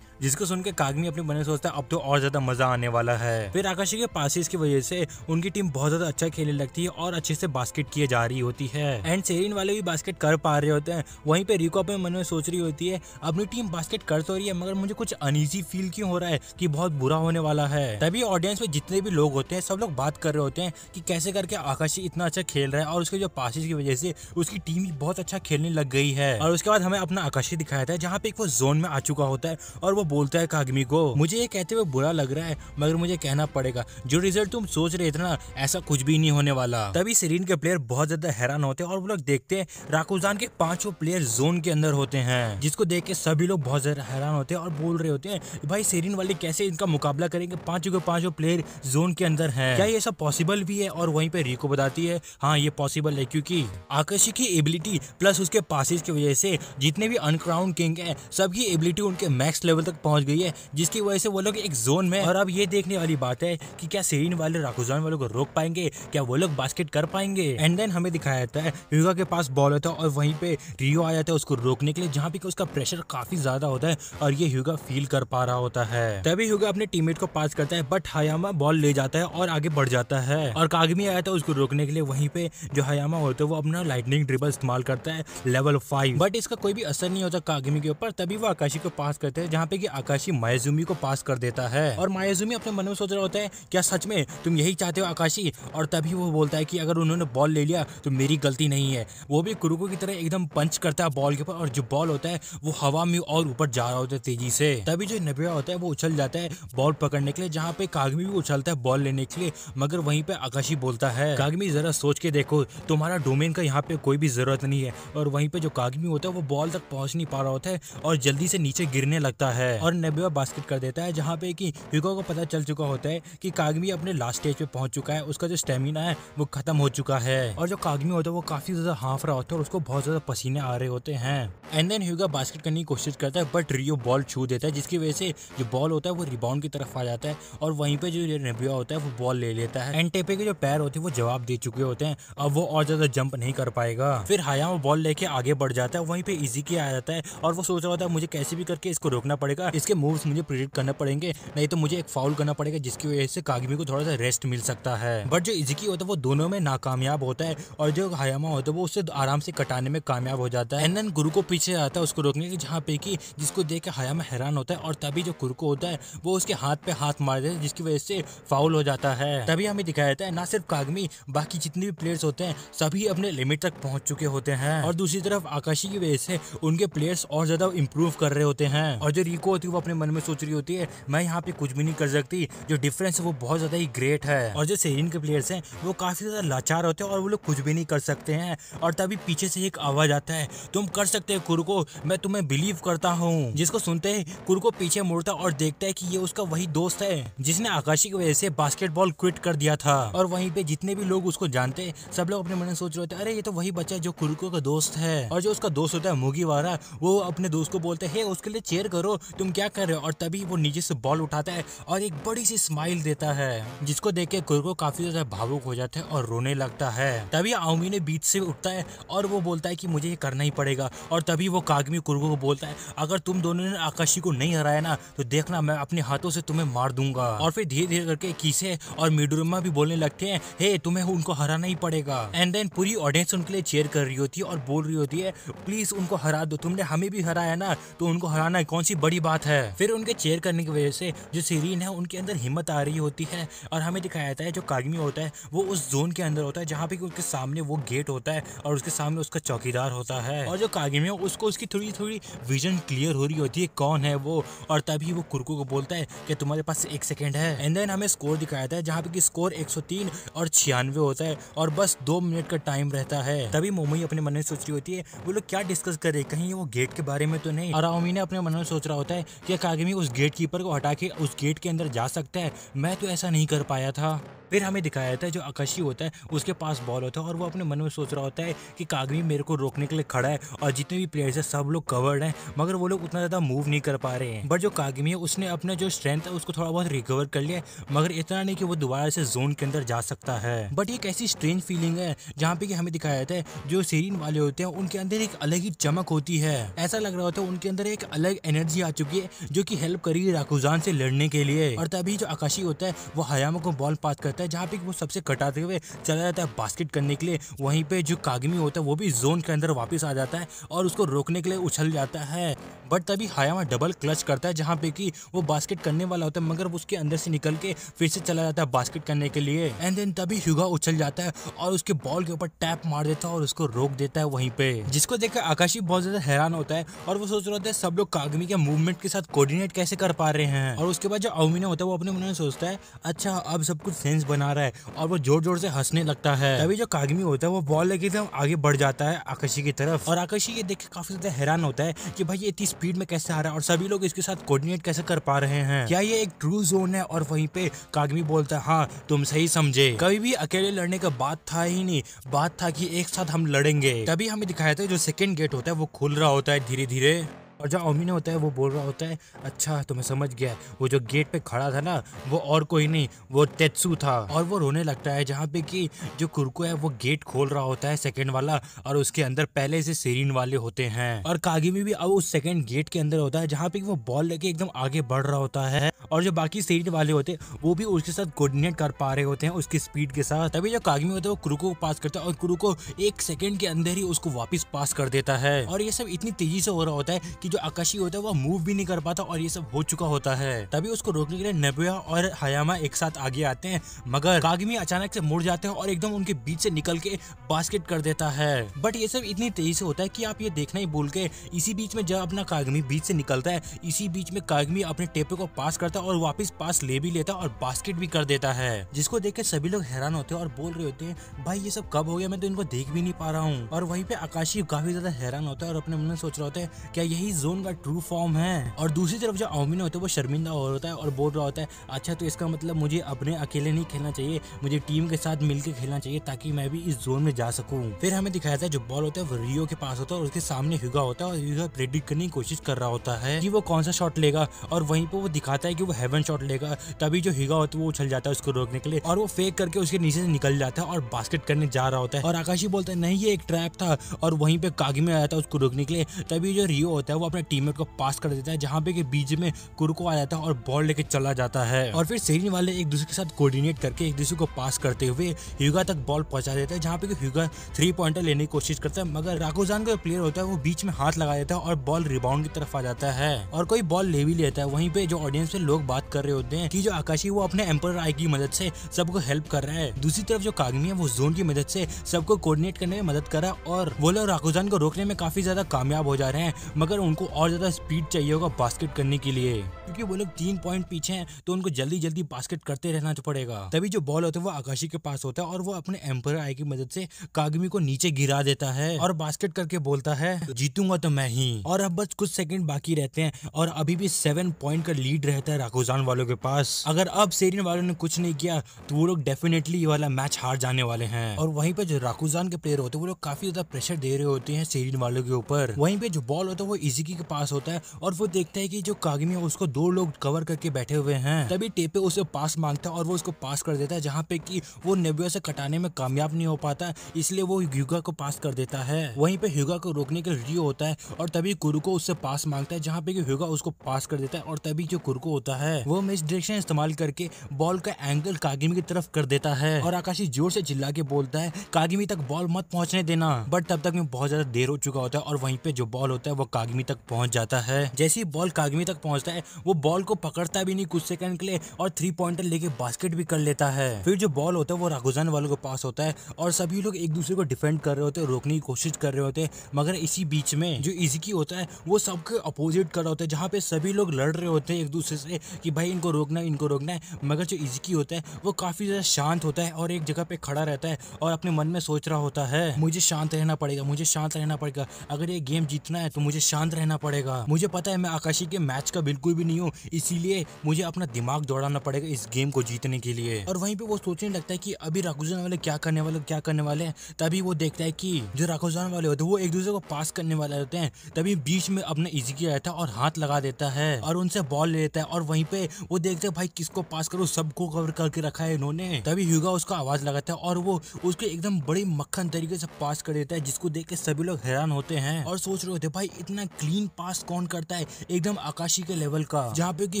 जिसको सुन के कागनी अपने बने सोचता है अब तो और ज्यादा मजा आने वाला है फिर आकाशी के पासिस की वजह से उनकी टीम बहुत ज्यादा अच्छा खेलने लगती है और अच्छे से बास्केट किए जा रही होती है एंड सेरिन वाले भी बास्केट कर पा रहे होते हैं वहीं पे रिको अपने मन में सोच रही होती है अपनी टीम बास्केट कर तो रही है मगर मुझे कुछ अनईजी फील क्यों हो रहा है कि बहुत बुरा होने वाला है तभी ऑडियंस में जितने भी लोग होते हैं सब लोग बात कर रहे होते हैं कि कैसे करके आकाशी इतना अच्छा खेल रहा है और उसके जो पासिस की वजह से उसकी टीम भी बहुत अच्छा खेलने लग गई है और उसके बाद हमें अपना आकाशी दिखाया था जहाँ पे एक वो जोन में आ चुका होता है और वो बोलता है कागमी को मुझे ये कहते हुए बुरा लग रहा है मगर मुझे कहना पड़ेगा जो रिजल्ट तुम सोच रहे थे ना ऐसा कुछ भी नहीं होने वाला तभी सरीन के प्लेयर बहुत ज्यादा हैरान होते हैं और वो लोग देखते हैं राकुजान के पांचों प्लेयर जोन के अंदर होते हैं जिसको देख के सभी लोग बहुत ज्यादा हैरान होते हैं और बोल रहे होते हैं भाई सीरीन वाले कैसे इनका मुकाबला करेंगे पांचों के पांचों प्लेयर जोन के अंदर है क्या ये सब पॉसिबल भी है और वहीं पे रिको बताती है हाँ ये पॉसिबल है क्योंकि आकर्षी की एबिलिटी प्लस उसके पासिस की वजह से जितने भी अनक्राउंड किंग है सबकी एबिलिटी उनके मैक्स लेवल तक पहुंच गई है जिसकी वजह से वो लोग एक जोन में और अब ये देखने वाली बात है कि क्या सेरिन वाले राकुजान वालों को रोक पाएंगे क्या वो लोग बास्केट कर पाएंगे एंड देन हमें दिखाया जाता है युगा के पास बॉल होता है और वहीं पे रियो आ जाता है उसको रोकने के लिए जहाँ पे उसका प्रेशर काफी ज्यादा होता है और ये युगा फील कर पा रहा होता है तभी युगा अपने टीम को पास करता है बट हयामा बॉल ले जाता है और आगे बढ़ जाता है और कागमी आया था उसको रोकने के लिए वहीं पे जो हयामा होता है वो अपना लाइटनिंग ड्रिबल इस्तेमाल करता है लेवल फाइव बट इसका कोई भी असर नहीं होता कागमी के ऊपर तभी वो आकाशी को पास करते हैं जहाँ पे की आकाशी मायाजुमी को पास कर देता है और मायाजुमी अपने मन में सोच रहा होता है क्या सच में तुम यही चाहते हो आकाशी और तभी वो बोलता है कि अगर उन्होंने बॉल ले लिया तो मेरी गलती नहीं है वो भी कुरुको की तरह एकदम पंच करता है बॉल के ऊपर और जो बॉल होता है वो हवा में और ऊपर जा रहा होता है तेजी से तभी जो नबिया होता है वो उछल जाता है बॉल पकड़ने के लिए जहाँ पे कागमी भी उछलता है बॉल लेने के लिए मगर वहीं पे आकाशी बोलता है कागमी जरा सोच के देखो तुम्हारा डोमेन का यहाँ पे कोई भी जरूरत नहीं है और वहीं पे जो कागमी होता है वो बॉल तक पहुंच नहीं पा रहा होता है और जल्दी से नीचे गिरने लगता है और नेबुआ बास्केट कर देता है जहाँ पे कि ह्यूगो को पता चल चुका होता है कि कागमी अपने लास्ट स्टेज पे पहुंच चुका है उसका जो स्टेमिना है वो खत्म हो चुका है और जो कागमी होता है वो काफी ज्यादा हाफ रहा होता है और उसको बहुत ज्यादा पसीने आ रहे होते हैं एंड देन ह्यूगा बास्केट करने की कोशिश करता है बट रियो बॉल छू देता है जिसकी वजह से जो बॉल होता है वो रिबाउंड की तरफ आ जाता है और वहीं पे जो नेबिया होता है वो बॉल ले लेता है एंड टेपे के जो पैर होते हैं वो जवाब दे चुके होते हैं अब वो और ज्यादा जंप नहीं कर पाएगा फिर हाया वो बॉल लेके आगे बढ़ जाता है वहीं पे इजी के आ जाता है और वो सोच रहा होता है मुझे कैसे भी करके इसको रोकना पड़ेगा जाएगा इसके मूव्स मुझे प्रिडिक्ट करना पड़ेंगे नहीं तो मुझे एक फाउल करना पड़ेगा जिसकी वजह से कागमी को थोड़ा सा रेस्ट मिल सकता है बट जो इजिकी होता है वो दोनों में नाकामयाब होता है और जो हयामा होता है वो उसे आराम से कटाने में कामयाब हो जाता है एंड गुरु को पीछे आता है उसको रोकने के जहाँ पे की जिसको देख के हयामा हैरान होता है और तभी जो कुरको होता है वो उसके हाथ पे हाथ मार देता है जिसकी वजह से फाउल हो जाता है तभी हमें दिखाया जाता है ना सिर्फ कागमी बाकी जितने भी प्लेयर्स होते हैं सभी अपने लिमिट तक पहुंच चुके होते हैं और दूसरी तरफ आकाशी की वजह से उनके प्लेयर्स और ज्यादा इम्प्रूव कर रहे होते हैं और जो रिको ईगो होती है वो अपने मन में सोच रही होती है मैं यहाँ पे कुछ भी नहीं कर सकती जो डिफरेंस है वो बहुत ज़्यादा ही ग्रेट है और जो सेरिन के प्लेयर्स हैं वो काफ़ी ज़्यादा लाचार होते हैं और वो लोग कुछ भी नहीं कर सकते हैं और तभी पीछे से एक आवाज़ आता है तुम कर सकते हो कुर को मैं तुम्हें बिलीव करता हूँ जिसको सुनते ही को पीछे मुड़ता और देखता है की ये उसका वही दोस्त है जिसने आकाशी की वजह से बास्केटबॉल क्विट कर दिया था और वहीं पे जितने भी लोग उसको जानते हैं सब लोग अपने मन में सोच रहे होते हैं अरे ये तो वही बच्चा है जो कुरको का दोस्त है और जो उसका दोस्त होता है मुगी वारा वो अपने दोस्त को बोलते है उसके लिए चेयर करो तुम क्या कर रहे हो और तभी वो नीचे से बॉल उठाता है और एक बड़ी सी स्माइल देता है जिसको देख के गुरगो काफी ज्यादा भावुक हो जाता है और रोने लगता है तभी आउमी ने बीच से उठता है और वो बोलता है की मुझे ये करना ही पड़ेगा और तभी वो कागमी कुर्गो को बोलता है अगर तुम दोनों ने आकाशी को नहीं हराया ना तो देखना मैं अपने हाथों से तुम्हें मार दूंगा और फिर धीरे धीरे करके कीसे और मिडुरमा भी बोलने लगते हैं हे hey, तुम्हें उनको हराना ही पड़ेगा एंड देन पूरी ऑडियंस उनके लिए चेयर कर रही होती है और बोल रही होती है प्लीज उनको हरा दो तुमने हमें भी हराया ना तो उनको हराना कौन सी बड़ी बात बात है फिर उनके चेयर करने की वजह से जो सीरीन है उनके अंदर हिम्मत आ रही होती है और हमें दिखाया जाता है जो कागमी होता है वो उस जोन के अंदर होता है जहाँ पे उसके सामने वो गेट होता है और उसके सामने उसका चौकीदार होता है और जो कागमी है उसको उसकी थोड़ी थोड़ी विजन क्लियर हो रही होती है कौन है वो और तभी वो कुरकू को बोलता है कि तुम्हारे पास एक सेकेंड है एंड देन हमें स्कोर दिखाया जाता है जहाँ पे की स्कोर एक और छियानवे होता है और बस दो मिनट का टाइम रहता है तभी मोमई अपने मन में सोच रही होती है वो लोग क्या डिस्कस कर रहे कहीं वो गेट के बारे में तो नहीं और ने अपने मन में सोच रहा होता है है कि अकादमी उस गेट कीपर को हटा के उस गेट के अंदर जा सकता है मैं तो ऐसा नहीं कर पाया था फिर हमें दिखाया जाता है जो आकाशी होता है उसके पास बॉल होता है और वो अपने मन में सोच रहा होता है कि कागमी मेरे को रोकने के लिए खड़ा है और जितने भी प्लेयर्स है सब लोग कवर्ड है मगर वो लोग उतना ज़्यादा मूव नहीं कर पा रहे हैं बट जो कागमी है उसने अपना जो स्ट्रेंथ है उसको थोड़ा बहुत रिकवर कर लिया मगर इतना नहीं की वो दोबारा से जोन के अंदर जा सकता है बट एक ऐसी स्ट्रेंज फीलिंग है जहाँ पे हमें दिखाया जाता है जो सीरीन वाले होते हैं उनके अंदर एक अलग ही चमक होती है ऐसा लग रहा होता है उनके अंदर एक अलग एनर्जी आ चुकी है जो कि हेल्प करेगी राकुजान से लड़ने के लिए और तभी जो आकाशी होता है वो हयामा को बॉल पास करता है जाता है जहाँ पे वो सबसे कटाते हुए चला जाता है बास्केट करने के लिए वहीं पे जो कागमी होता है वो भी जोन के अंदर वापस आ जाता है और उसको रोकने के लिए उछल जाता है बट तभी हायामा डबल क्लच करता है जहाँ पे कि वो बास्केट करने वाला होता है मगर उसके अंदर से निकल के फिर से चला जाता है बास्केट करने के लिए एंड देन तभी ह्यूगा उछल जाता है और उसके बॉल के ऊपर टैप मार देता है और उसको रोक देता है वहीं पे जिसको देखकर आकाशी बहुत ज्यादा हैरान होता है और वो सोच रहा होता है सब लोग कागमी के मूवमेंट के साथ कोर्डिनेट कैसे कर पा रहे हैं और उसके बाद जो अवमिना होता है वो अपने मन में सोचता है अच्छा अब सब कुछ सेंस बना रहा है और वो जोर जोर से हंसने लगता है तभी जो कागमी होता है वो बॉल लेके एकदम आगे बढ़ जाता है आकाशी की तरफ और आकाशी ये देख काफी ज्यादा हैरान होता है की भाई ये इतनी स्पीड में कैसे आ रहा है और सभी लोग इसके साथ कोर्डिनेट कैसे कर पा रहे हैं क्या ये एक ट्रू जोन है और वहीं पे कागमी बोलता है हाँ तुम सही समझे कभी भी अकेले लड़ने का बात था ही नहीं बात था कि एक साथ हम लड़ेंगे तभी हमें दिखाया था जो सेकेंड गेट होता है वो खुल रहा होता है धीरे धीरे और जहाँ ओमिनो होता है वो बोल रहा होता है अच्छा तुम्हें समझ गया वो जो गेट पे खड़ा था ना वो और कोई नहीं वो तेत्सू था और वो रोने लगता है जहाँ पे कि जो कुरको है वो गेट खोल रहा होता है सेकेंड वाला और उसके अंदर पहले से सीरीन वाले होते हैं और कागिमी भी अब उस सेकेंड गेट के अंदर होता है जहाँ पे वो बॉल लेके एकदम आगे बढ़ रहा होता है और जो बाकी सीरीन वाले होते हैं वो भी उसके साथ कोर्डिनेट कर पा रहे होते हैं उसकी स्पीड के साथ तभी जो कागिमी होता है वो क्रूको को पास करता है और कुरुको एक सेकेंड के अंदर ही उसको वापिस पास कर देता है और ये सब इतनी तेजी से हो रहा होता है कि जो आकाशी होता है वो मूव भी नहीं कर पाता और ये सब हो चुका होता है तभी उसको रोकने के लिए नबिया और हयामा एक साथ आगे आते हैं मगर कागमी अचानक से मुड़ जाते हैं और एकदम उनके बीच से निकल के बास्केट कर देता है बट ये सब इतनी तेजी से होता है कि आप ये देखना ही भूल के इसी बीच में जब अपना कागमी बीच से निकलता है इसी बीच में कागमी अपने टेपे को पास करता है और वापिस पास ले भी लेता और बास्केट भी कर देता है जिसको देख के सभी लोग हैरान होते हैं और बोल रहे होते हैं भाई ये सब कब हो गया मैं तो इनको देख भी नहीं पा रहा हूँ और वहीं पे आकाशी काफी ज्यादा हैरान होता है और अपने मन में सोच रहा होता है क्या यही जोन का ट्रू फॉर्म है और दूसरी तरफ जो अमीन होता है वो शर्मिंदा हो होता है और बोल रहा होता है अच्छा तो इसका मतलब मुझे अपने अकेले नहीं खेलना चाहिए मुझे टीम के साथ मिलकर खेलना चाहिए ताकि मैं भी इस जोन में जा सकूँ फिर हमें दिखाया जाता है जो बॉल होता है वो रियो के पास होता है और उसके सामने हिगा होता है और हिगा प्रेडिक्ट करने की कोशिश कर रहा होता है कि वो कौन सा शॉट लेगा और वहीं पर वो दिखाता है कि वो हेवन शॉट लेगा तभी जो हिगा होता है वो उछल जाता है उसको रोकने के लिए और वो फेंक करके उसके नीचे से निकल जाता है और बास्केट करने जा रहा होता है और आकाशी बोलता है नहीं ये एक ट्रैप था और वहीं पे कागी में आया था उसको रोकने के लिए तभी जो रियो होता है वो अपने टीम को पास कर देता है जहाँ पे के बीच में कुरुको आ जाता है और बॉल लेके चला जाता है और फिर सेरिन वाले एक दूसरे के साथ कोऑर्डिनेट करके एक दूसरे को पास करते हुए ह्यूगा तक बॉल पहुंचा देता है जहाँ पे ह्यूगा थ्री पॉइंटर लेने की कोशिश करता है मगर राकोजान का प्लेयर होता है वो बीच में हाथ लगा देता है और बॉल रिबाउंड की तरफ आ जाता है और कोई बॉल ले भी लेता है वहीं पे जो ऑडियंस में लोग बात कर रहे होते हैं कि जो आकाशी वो अपने एम्पर आई की मदद से सबको हेल्प कर रहा है दूसरी तरफ जो कागमी है वो जोन की मदद से सबको कोऑर्डिनेट करने में मदद कर रहा है और वो लोग राकोजान को रोकने में काफी ज्यादा कामयाब हो जा रहे हैं मगर उनको उनको और ज़्यादा स्पीड चाहिए होगा बास्केट करने के लिए क्योंकि वो लोग तीन पॉइंट पीछे हैं तो उनको जल्दी जल्दी बास्केट करते रहना तो पड़ेगा तभी जो बॉल होता है वो आकाशी के पास होता है और वो अपने एम्पर आई की मदद से कागमी को नीचे गिरा देता है और बास्केट करके बोलता है जीतूंगा तो मैं ही और अब बस कुछ सेकंड बाकी रहते हैं और अभी भी सेवन पॉइंट का लीड रहता है राघोजान वालों के पास अगर अब सेरिन वालों ने कुछ नहीं किया तो वो लोग डेफिनेटली ये वाला मैच हार जाने वाले हैं और वहीं पे जो राघोजान के प्लेयर होते हैं वो लोग काफी ज्यादा प्रेशर दे रहे होते हैं सेरिन वालों के ऊपर वहीं पे जो बॉल होता है वो इजी लड़की के पास होता है और वो देखता है कि जो कागमी है उसको दो लोग कवर करके बैठे हुए हैं तभी टेपे उसे पास मांगता है और वो उसको पास कर देता है जहाँ पे कि वो नेबियो से कटाने में कामयाब नहीं हो पाता इसलिए वो युगा को पास कर देता है वहीं पे युगा को रोकने के रियो होता है और तभी कुरुको उससे पास मांगता है जहाँ पे कि युगा उसको पास कर देता है और तभी जो कुरुको होता है वो मिस डायरेक्शन इस्तेमाल करके बॉल का एंगल कागिमी की तरफ कर देता है और आकाशी जोर से चिल्ला के बोलता है कागिमी तक बॉल मत पहुंचने देना बट तब तक में बहुत ज्यादा देर हो चुका होता है और वहीं पे जो बॉल होता है वो कागिमी तक पहुंच जाता है जैसे ही बॉल कागमी तक पहुंचता है वो बॉल को पकड़ता भी नहीं कुछ सेकंड के लिए और थ्री पॉइंटर लेके बास्केट भी कर लेता है फिर जो बॉल होता है वो राघुजान वालों के पास होता है और सभी लोग एक दूसरे को डिफेंड कर रहे होते हैं रोकने की कोशिश कर रहे होते हैं मगर इसी बीच में जो इजिकी होता है वो सबके अपोजिट कर रहे होते हैं जहाँ पे सभी लोग लड़ रहे होते हैं एक दूसरे से कि भाई इनको रोकना है इनको रोकना है मगर जो इजिकी होता है वो काफ़ी ज़्यादा शांत होता है और एक जगह पे खड़ा रहता है और अपने मन में सोच रहा होता है मुझे शांत रहना पड़ेगा मुझे शांत रहना पड़ेगा अगर ये गेम जीतना है तो मुझे शांत रहना पड़ेगा मुझे पता है मैं आकाशी के मैच का बिल्कुल भी नहीं हूँ इसीलिए मुझे अपना दिमाग दौड़ाना पड़ेगा इस गेम को जीतने के लिए और वहीं पे वो सोचने लगता है कि अभी राखुजान वाले क्या करने वाले क्या करने वाले हैं तभी वो देखता है कि जो राखुजान वाले होते हैं वो एक दूसरे को पास करने वाले होते हैं तभी बीच में अपना किया जाता है और हाथ लगा देता है और उनसे बॉल ले लेता है और वहीं पे वो देखते है भाई किसको पास करो सबको कवर करके रखा है इन्होंने तभी युगा उसका आवाज लगाता है और वो उसको एकदम बड़ी मक्खन तरीके से पास कर देता है जिसको देख के सभी लोग हैरान होते हैं और सोच रहे होते भाई इतना क्लीन पास कौन करता है एकदम आकाशी के लेवल का जहाँ पे की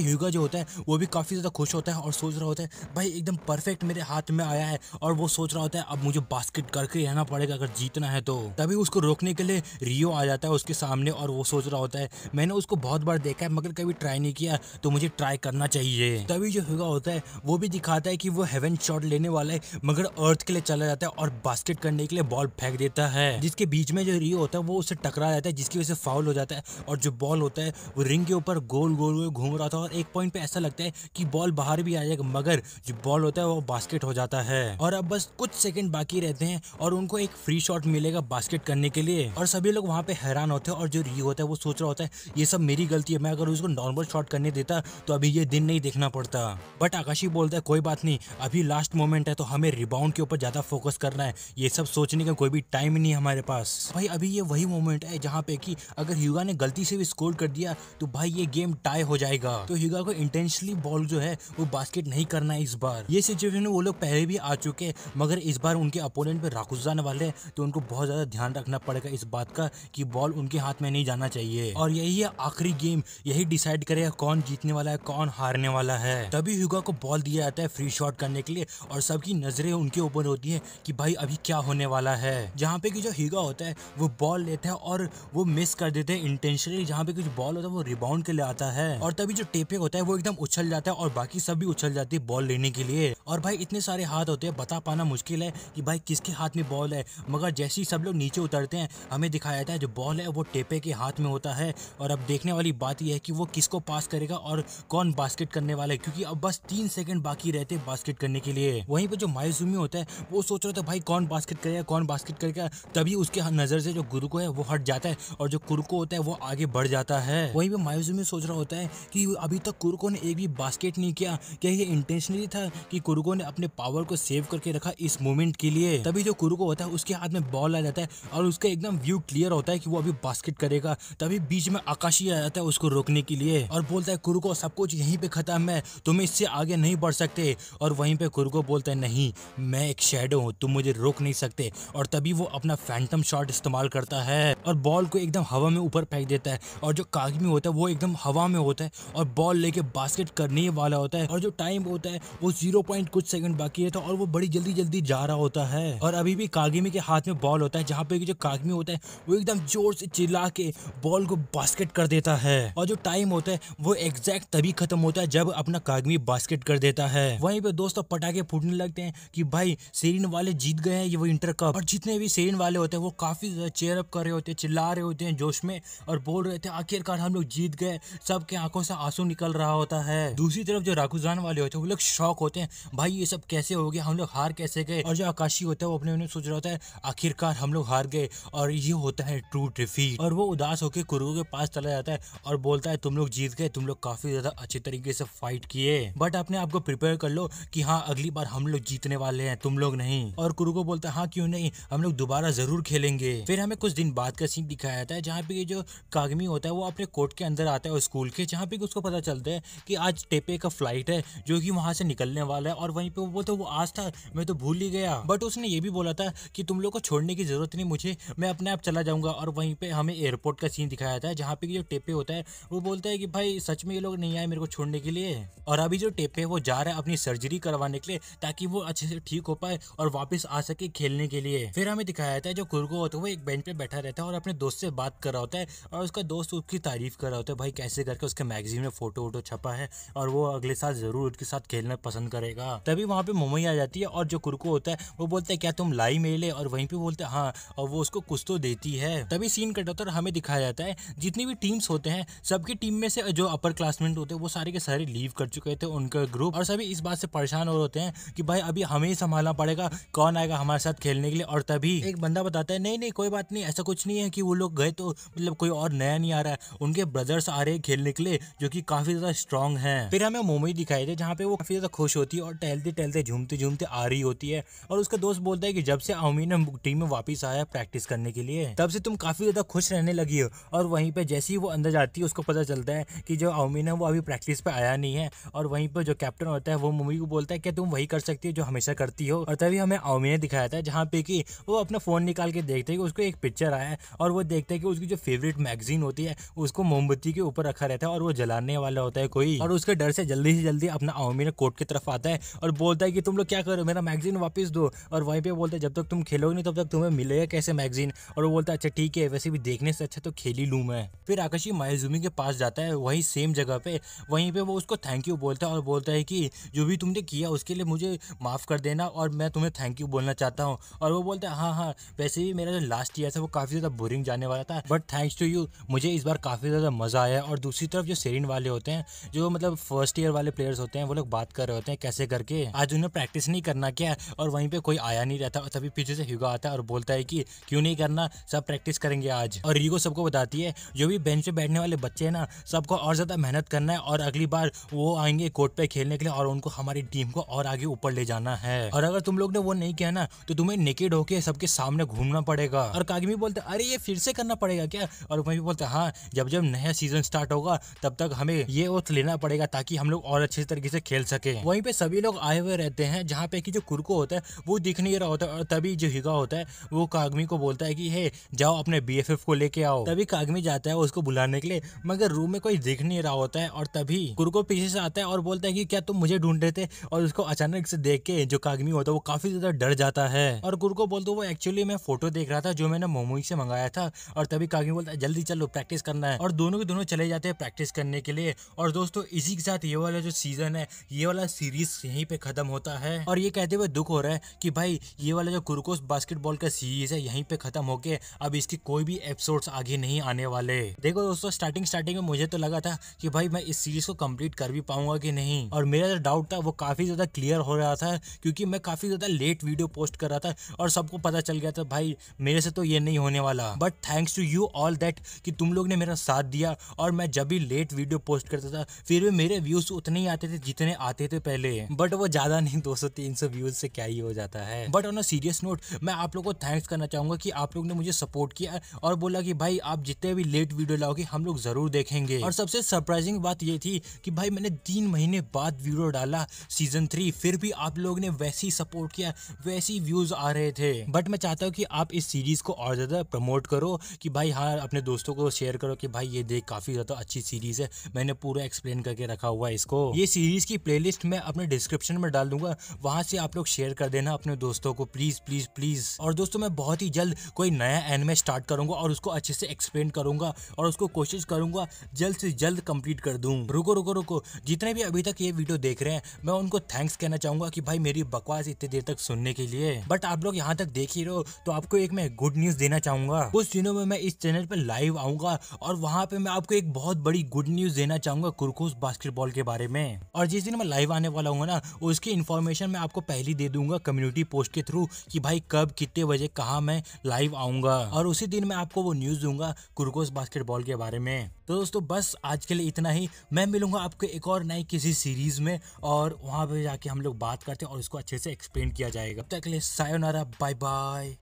ह्यूगा जो होता है वो भी काफी ज्यादा खुश होता है और सोच रहा होता है भाई एकदम परफेक्ट मेरे हाथ में आया है और वो सोच रहा होता है अब मुझे बास्केट करके रहना पड़ेगा अगर जीतना है तो तभी उसको रोकने के लिए रियो आ जाता है उसके सामने और वो सोच रहा होता है मैंने उसको बहुत बार देखा है मगर कभी ट्राई नहीं किया तो मुझे ट्राई करना चाहिए तभी जो ह्यूगा होता है वो भी दिखाता है की वो हेवन शॉट लेने वाला है मगर अर्थ के लिए चला जाता है और बास्केट करने के लिए बॉल फेंक देता है जिसके बीच में जो रियो होता है वो उसे टकरा जाता है जिसकी वजह से फाउल हो जाता है है और जो बॉल होता है वो रिंग के ऊपर गोल गोल गोल घूम रहा था और एक पॉइंट पे ऐसा लगता है कि बॉल बाहर भी आ जाएगा मगर जो बॉल होता है वो बास्केट हो जाता है और अब बस कुछ सेकंड बाकी रहते हैं और उनको एक फ्री शॉट मिलेगा बास्केट करने के लिए और सभी लोग वहाँ पे हैरान होते हैं और जो री होता है वो सोच रहा होता है ये सब मेरी गलती है मैं अगर उसको नॉर्मल शॉट करने देता तो अभी ये दिन नहीं देखना पड़ता बट आकाशी बोलता है कोई बात नहीं अभी लास्ट मोमेंट है तो हमें रिबाउंड के ऊपर ज़्यादा फोकस करना है ये सब सोचने का कोई भी टाइम नहीं हमारे पास भाई अभी ये वही मोमेंट है जहाँ पे की अगर युवा ने ने गलती से भी स्कोर कर दिया तो भाई ये गेम टाई हो जाएगा तो हिगा को इंटेंशनली बॉल जो है वो बास्केट नहीं करना है इस बार ये सिचुएशन में वो लोग पहले भी आ चुके हैं मगर इस बार उनके अपोनेंट पे राकुस जाने वाले हैं तो उनको बहुत ज़्यादा ध्यान रखना पड़ेगा इस बात का कि बॉल उनके हाथ में नहीं जाना चाहिए और यही है आखिरी गेम यही डिसाइड करेगा कौन जीतने वाला है कौन हारने वाला है तभी हिगा को बॉल दिया जाता है फ्री शॉट करने के लिए और सबकी नजरें उनके ऊपर होती है की भाई अभी क्या होने वाला है जहाँ पे की जो हिगा होता है वो बॉल लेता है और वो मिस कर देते हैं इंटेंशनली जहाँ पे कुछ बॉल होता है वो रिबाउंड के लिए आता है और तभी जो टेपे होता है वो एकदम उछल जाता है और बाकी सब भी उछल जाती है बॉल लेने के लिए और भाई इतने सारे हाथ होते हैं बता पाना मुश्किल है कि भाई किसके हाथ में बॉल है मगर जैसे ही सब लोग नीचे उतरते हैं हमें दिखाया जाता है जो बॉल है वो टेपे के हाथ में होता है और अब देखने वाली बात यह है कि वो किसको पास करेगा और कौन बास्केट करने वाला है क्योंकि अब बस तीन सेकंड बाकी रहते हैं बास्केट करने के लिए वहीं पर जो मायूसूमी होता है वो सोच रहा था भाई कौन बास्केट करेगा कौन बास्केट करेगा तभी उसके नज़र से जो गुरु को है वो हट जाता है और जो कुरको होता है वो वो आगे बढ़ जाता है वहीं पे मायूसी में सोच रहा होता है कि अभी तक कुरुको ने एक भी बास्केट नहीं किया क्या ये इंटेंशनली था कि कुरुको ने अपने पावर को सेव करके रखा इस मोमेंट के लिए तभी जो कुरुको होता है उसके हाथ में बॉल आ जाता है और उसका एकदम व्यू क्लियर होता है कि वो अभी बास्केट करेगा तभी बीच में आकाशी आ जाता है उसको रोकने के लिए और बोलता है कुरुको सब कुछ यही पे खत्म है तुम इससे आगे नहीं बढ़ सकते और वहीं पे कुरुको बोलता है नहीं मैं एक शेडो हूँ तुम मुझे रोक नहीं सकते और तभी वो अपना फैंटम शॉट इस्तेमाल करता है और बॉल को एकदम हवा में ऊपर फेंक दिखाई देता है और जो कागमी होता है वो एकदम हवा में होता है और बॉल लेके बास्केट करने वाला होता है और जो टाइम होता है वो जीरो पॉइंट कुछ सेकंड बाकी रहता है और वो बड़ी जल्दी जल्दी जा रहा होता है और अभी भी कागमी के हाथ में बॉल होता है जहाँ पे जो कागमी होता है वो एकदम जोर से चिल्ला के बॉल को बास्केट कर देता है और जो टाइम होता है वो एग्जैक्ट तभी खत्म होता है जब अपना कागमी बास्केट कर देता है वहीं पे दोस्तों पटाखे फूटने लगते हैं कि भाई सेरिन वाले जीत गए हैं ये वो इंटर कप और जितने भी सेरिन वाले होते हैं वो काफी ज्यादा चेयर कर रहे होते हैं चिल्ला रहे होते हैं जोश में और बोल रहे थे आखिरकार हम लोग जीत गए सबके आंखों से आंसू निकल रहा होता है दूसरी तरफ जो राकुजान वाले होते हैं वो लोग शौक होते हैं भाई ये सब कैसे हो गया हम लोग हार कैसे गए और जो आकाशी होता है वो अपने सोच रहा होता है आखिरकार हम लोग हार गए और ये होता है ट्रू डिफीट और वो उदास होकर कुरु के पास चला जाता है और बोलता है तुम लोग जीत गए तुम लोग काफी ज्यादा अच्छे तरीके से फाइट किए बट अपने आप को प्रिपेयर कर लो कि हाँ अगली बार हम लोग जीतने वाले हैं तुम लोग नहीं और कुरु को बोलता है हाँ क्यों नहीं हम लोग दोबारा जरूर खेलेंगे फिर हमें कुछ दिन बाद का सीन दिखाया जाता है जहाँ पे जो कागमी होता है वो अपने कोर्ट के अंदर आता है स्कूल के जहाँ पे उसको पता चलता है कि आज टेपे का फ्लाइट है जो कि वहाँ से निकलने वाला है और वहीं पे वो बोलते तो, वो आज था मैं तो भूल ही गया बट उसने ये भी बोला था कि तुम लोग को छोड़ने की ज़रूरत नहीं मुझे मैं अपने आप चला जाऊँगा और वहीं पर हमें एयरपोर्ट का सीन दिखाया जाता है जहाँ पे जो टेपे होता है वो बोलता है कि भाई सच में ये लोग नहीं आए मेरे को छोड़ने के लिए और अभी जो टेपे वो जा रहा है अपनी सर्जरी करवाने के लिए ताकि वो अच्छे से ठीक हो पाए और वापस आ सके खेलने के लिए फिर हमें दिखाया जाता है जो कुरगो होता है वो एक बेंच पे बैठा रहता है और अपने दोस्त से बात कर रहा होता है और उसका दोस्त उसकी तारीफ़ कर रहा होता है भाई कैसे करके उसके मैगजीन में फ़ोटो वोटो छपा है और वो अगले साल ज़रूर उसके साथ खेलना पसंद करेगा तभी वहाँ पर मुंबई आ जाती है और जो कुरको होता है वो बोलता है क्या तुम लाई मेले और वहीं पर बोलते हैं हाँ और वो उसको कुछ तो देती है तभी सीन कट होता है हमें दिखाया जाता है जितनी भी टीम्स होते हैं सबकी टीम में से जो अपर क्लासमेंट होते हैं वो सारे के सारे लीव कर चुके थे उनका ग्रुप और सभी इस बात से परेशान हो रहे होते हैं कि भाई अभी हमें संभालना पड़ेगा कौन आएगा हमारे साथ खेलने के लिए और तभी एक बंदा बताता है नहीं नहीं कोई बात नहीं ऐसा कुछ नहीं है कि वो लोग गए तो मतलब कोई कोई और नया नहीं आ रहा है उनके ब्रदर्स आ रहे हैं खेलने के लिए जो कि काफी ज्यादा स्ट्रॉन्ग है फिर हमें मोमी दिखाई दे जहाँ पे वो काफी ज्यादा खुश होती है और टहलते टहलते झूमते झूमते आ रही होती है और उसका दोस्त बोलता है की जब से अमीन टीम में वापिस आया प्रैक्टिस करने के लिए तब से तुम काफी ज्यादा खुश रहने लगी हो और वहीं पे जैसे ही वो अंदर जाती है उसको पता चलता है की जो अमीन है वो अभी प्रैक्टिस पे आया नहीं है और वहीं पर जो कैप्टन होता है वो मोमी को बोलता है क्या तुम वही कर सकती हो जो हमेशा करती हो और तभी हमें अमीन दिखाया था जहाँ पे की वो अपना फोन निकाल के देखते है कि उसको एक पिक्चर आया है और वो देखते है कि उसकी जो फेवरेट मैगजीन होती है उसको मोमबत्ती के ऊपर रखा रहता है और वो जलाने वाला होता है कोई और उसके डर से जल्दी से जल्दी अपना अमीर कोर्ट की तरफ आता है और बोलता है कि तुम लोग क्या करो मेरा मैगजीन वापस दो और वहीं पे बोलते हैं जब तक तुम खेलोगे नहीं तब तक तुम्हें मिलेगा कैसे मैगजीन और वो बोलता है अच्छा ठीक है वैसे भी देखने से अच्छा तो खेल ही लूँ मैं फिर आकाशी मायाजूमी के पास जाता है वही सेम जगह पे वहीं पे वो उसको थैंक यू बोलता है और बोलता है कि जो भी तुमने किया उसके लिए मुझे माफ़ कर देना और मैं तुम्हें थैंक यू बोलना चाहता हूँ और वो बोलता है हाँ हाँ वैसे भी मेरा जो लास्ट ईयर था वो काफ़ी ज़्यादा बोरिंग जाने वाला था बट थैंक्स टू यू मुझे इस बार काफ़ी ज़्यादा मज़ा आया और दूसरी तरफ जो सेरिन वाले होते हैं जो मतलब फर्स्ट ईयर वाले प्लेयर्स होते हैं वो लोग बात कर रहे होते हैं कैसे करके आज उन्हें प्रैक्टिस नहीं करना क्या और वहीं पर कोई आया नहीं रहता और तभी पीछे से ह्यूगो आता है और बोलता है कि क्यों नहीं करना सब प्रैक्टिस करेंगे आज और रीगो सबको बताती है जो भी बेंच पे बैठने वाले बच्चे हैं ना सबको और ज़्यादा मेहनत करना है और अगली बार वो आएंगे कोर्ट पे खेलने के लिए और उनको हमारी टीम को और आगे ऊपर ले जाना है और अगर तुम लोग ने वो नहीं किया ना तो तुम्हें निकेड होके सबके सामने घूमना पड़ेगा और कागमी बोलते अरे ये फिर से करना पड़ेगा क्या और शाहरुख भाई भी बोलते हैं हाँ जब जब नया सीजन स्टार्ट होगा तब तक हमें ये ओथ लेना पड़ेगा ताकि हम लोग और अच्छे तरीके से खेल सके वहीं पे सभी लोग आए हुए रहते हैं जहाँ पे कि जो कुरको होता है वो दिख नहीं रहा होता और तभी जो हिगा होता है वो कागमी को बोलता है कि हे जाओ अपने बी को लेके आओ तभी कागमी जाता है उसको बुलाने के लिए मगर रूम में कोई दिख नहीं रहा होता है और तभी कुरको पीछे से आता है और बोलता है कि क्या तुम मुझे ढूंढ रहे थे और उसको अचानक से देख के जो कागमी होता है वो काफी ज्यादा डर जाता है और कुरको बोलते वो एक्चुअली मैं फोटो देख रहा था जो मैंने मोमोई से मंगाया था और तभी कागमी बोलता है जल्दी चलो प्रैक्टिस करना है और दोनों के दोनों चले जाते हैं प्रैक्टिस करने के लिए और दोस्तों इसी के साथ ये वाला जो सीजन है ये वाला सीरीज यहीं पे खत्म होता है और ये कहते हुए दुख हो रहा है कि भाई ये वाला जो कुरकोस बास्केटबॉल का सीरीज है यहीं पे खत्म होके अब इसकी कोई भी एपिसोड आगे नहीं आने वाले देखो दोस्तों स्टार्टिंग स्टार्टिंग में मुझे तो लगा था कि भाई मैं इस सीरीज को कम्प्लीट कर भी पाऊंगा कि नहीं और मेरा जो डाउट था वो काफी ज्यादा क्लियर हो रहा था क्योंकि मैं काफी ज्यादा लेट वीडियो पोस्ट कर रहा था और सबको पता चल गया था भाई मेरे से तो ये नहीं होने वाला but thanks to you all that that कि तुम लोग ने मेरा साथ दिया और मैं जब भी लेट वीडियो पोस्ट करता था फिर भी मेरे व्यूज़ उतने ही आते थे जितने आते थे पहले बट वो ज़्यादा नहीं दो सौ तीन सौ व्यूज़ से क्या ही हो जाता है but on a serious note मैं आप लोग को थैंक्स करना चाहूंगा कि आप लोग ने मुझे सपोर्ट किया और बोला कि भाई आप जितने भी लेट वीडियो लाओगे हम लोग ज़रूर देखेंगे और सबसे सरप्राइजिंग बात ये थी कि भाई मैंने तीन महीने बाद वीडियो डाला सीजन थ्री फिर भी आप लोग ने वैसी सपोर्ट किया वैसी व्यूज़ आ रहे थे बट मैं चाहता हूँ कि आप इस सीरीज़ को और ज़्यादा प्रमोट करो कि भाई हाँ अपने अपने दोस्तों को शेयर करो कि भाई ये देख काफ़ी ज़्यादा अच्छी सीरीज़ है मैंने पूरा एक्सप्लेन करके रखा हुआ है इसको ये सीरीज़ की प्लेलिस्ट मैं अपने डिस्क्रिप्शन में डाल दूंगा वहाँ से आप लोग शेयर कर देना अपने दोस्तों को प्लीज़ प्लीज़ प्लीज़ और दोस्तों मैं बहुत ही जल्द कोई नया एनमे स्टार्ट करूंगा और उसको अच्छे से एक्सप्लेन करूंगा और उसको कोशिश करूंगा जल्द से जल्द कंप्लीट कर दूँ रुको रुको रुको जितने भी अभी तक ये वीडियो देख रहे हैं मैं उनको थैंक्स कहना चाहूंगा कि भाई मेरी बकवास इतने देर तक सुनने के लिए बट आप लोग यहाँ तक देख ही रहो तो आपको एक मैं गुड न्यूज़ देना चाहूंगा कुछ दिनों में मैं इस चैनल पर लाइव आऊंगा और वहाँ पे मैं आपको एक बहुत बड़ी गुड न्यूज़ देना चाहूंगा कुरकुस बास्केटबॉल के बारे में और जिस दिन मैं लाइव आने वाला हूँ ना उसकी इन्फॉर्मेशन मैं आपको पहले दे दूंगा कम्युनिटी पोस्ट के थ्रू कि भाई कब कितने बजे कहाँ मैं लाइव आऊंगा और उसी दिन मैं आपको वो न्यूज़ दूंगा कुरकोस बास्केटबॉल के बारे में तो दोस्तों बस आज के लिए इतना ही मैं मिलूंगा आपको एक और नई किसी सीरीज़ में और वहाँ पे जाके हम लोग बात करते हैं और उसको अच्छे से एक्सप्लेन किया जाएगा तब तक के लिए सायोनारा बाय बाय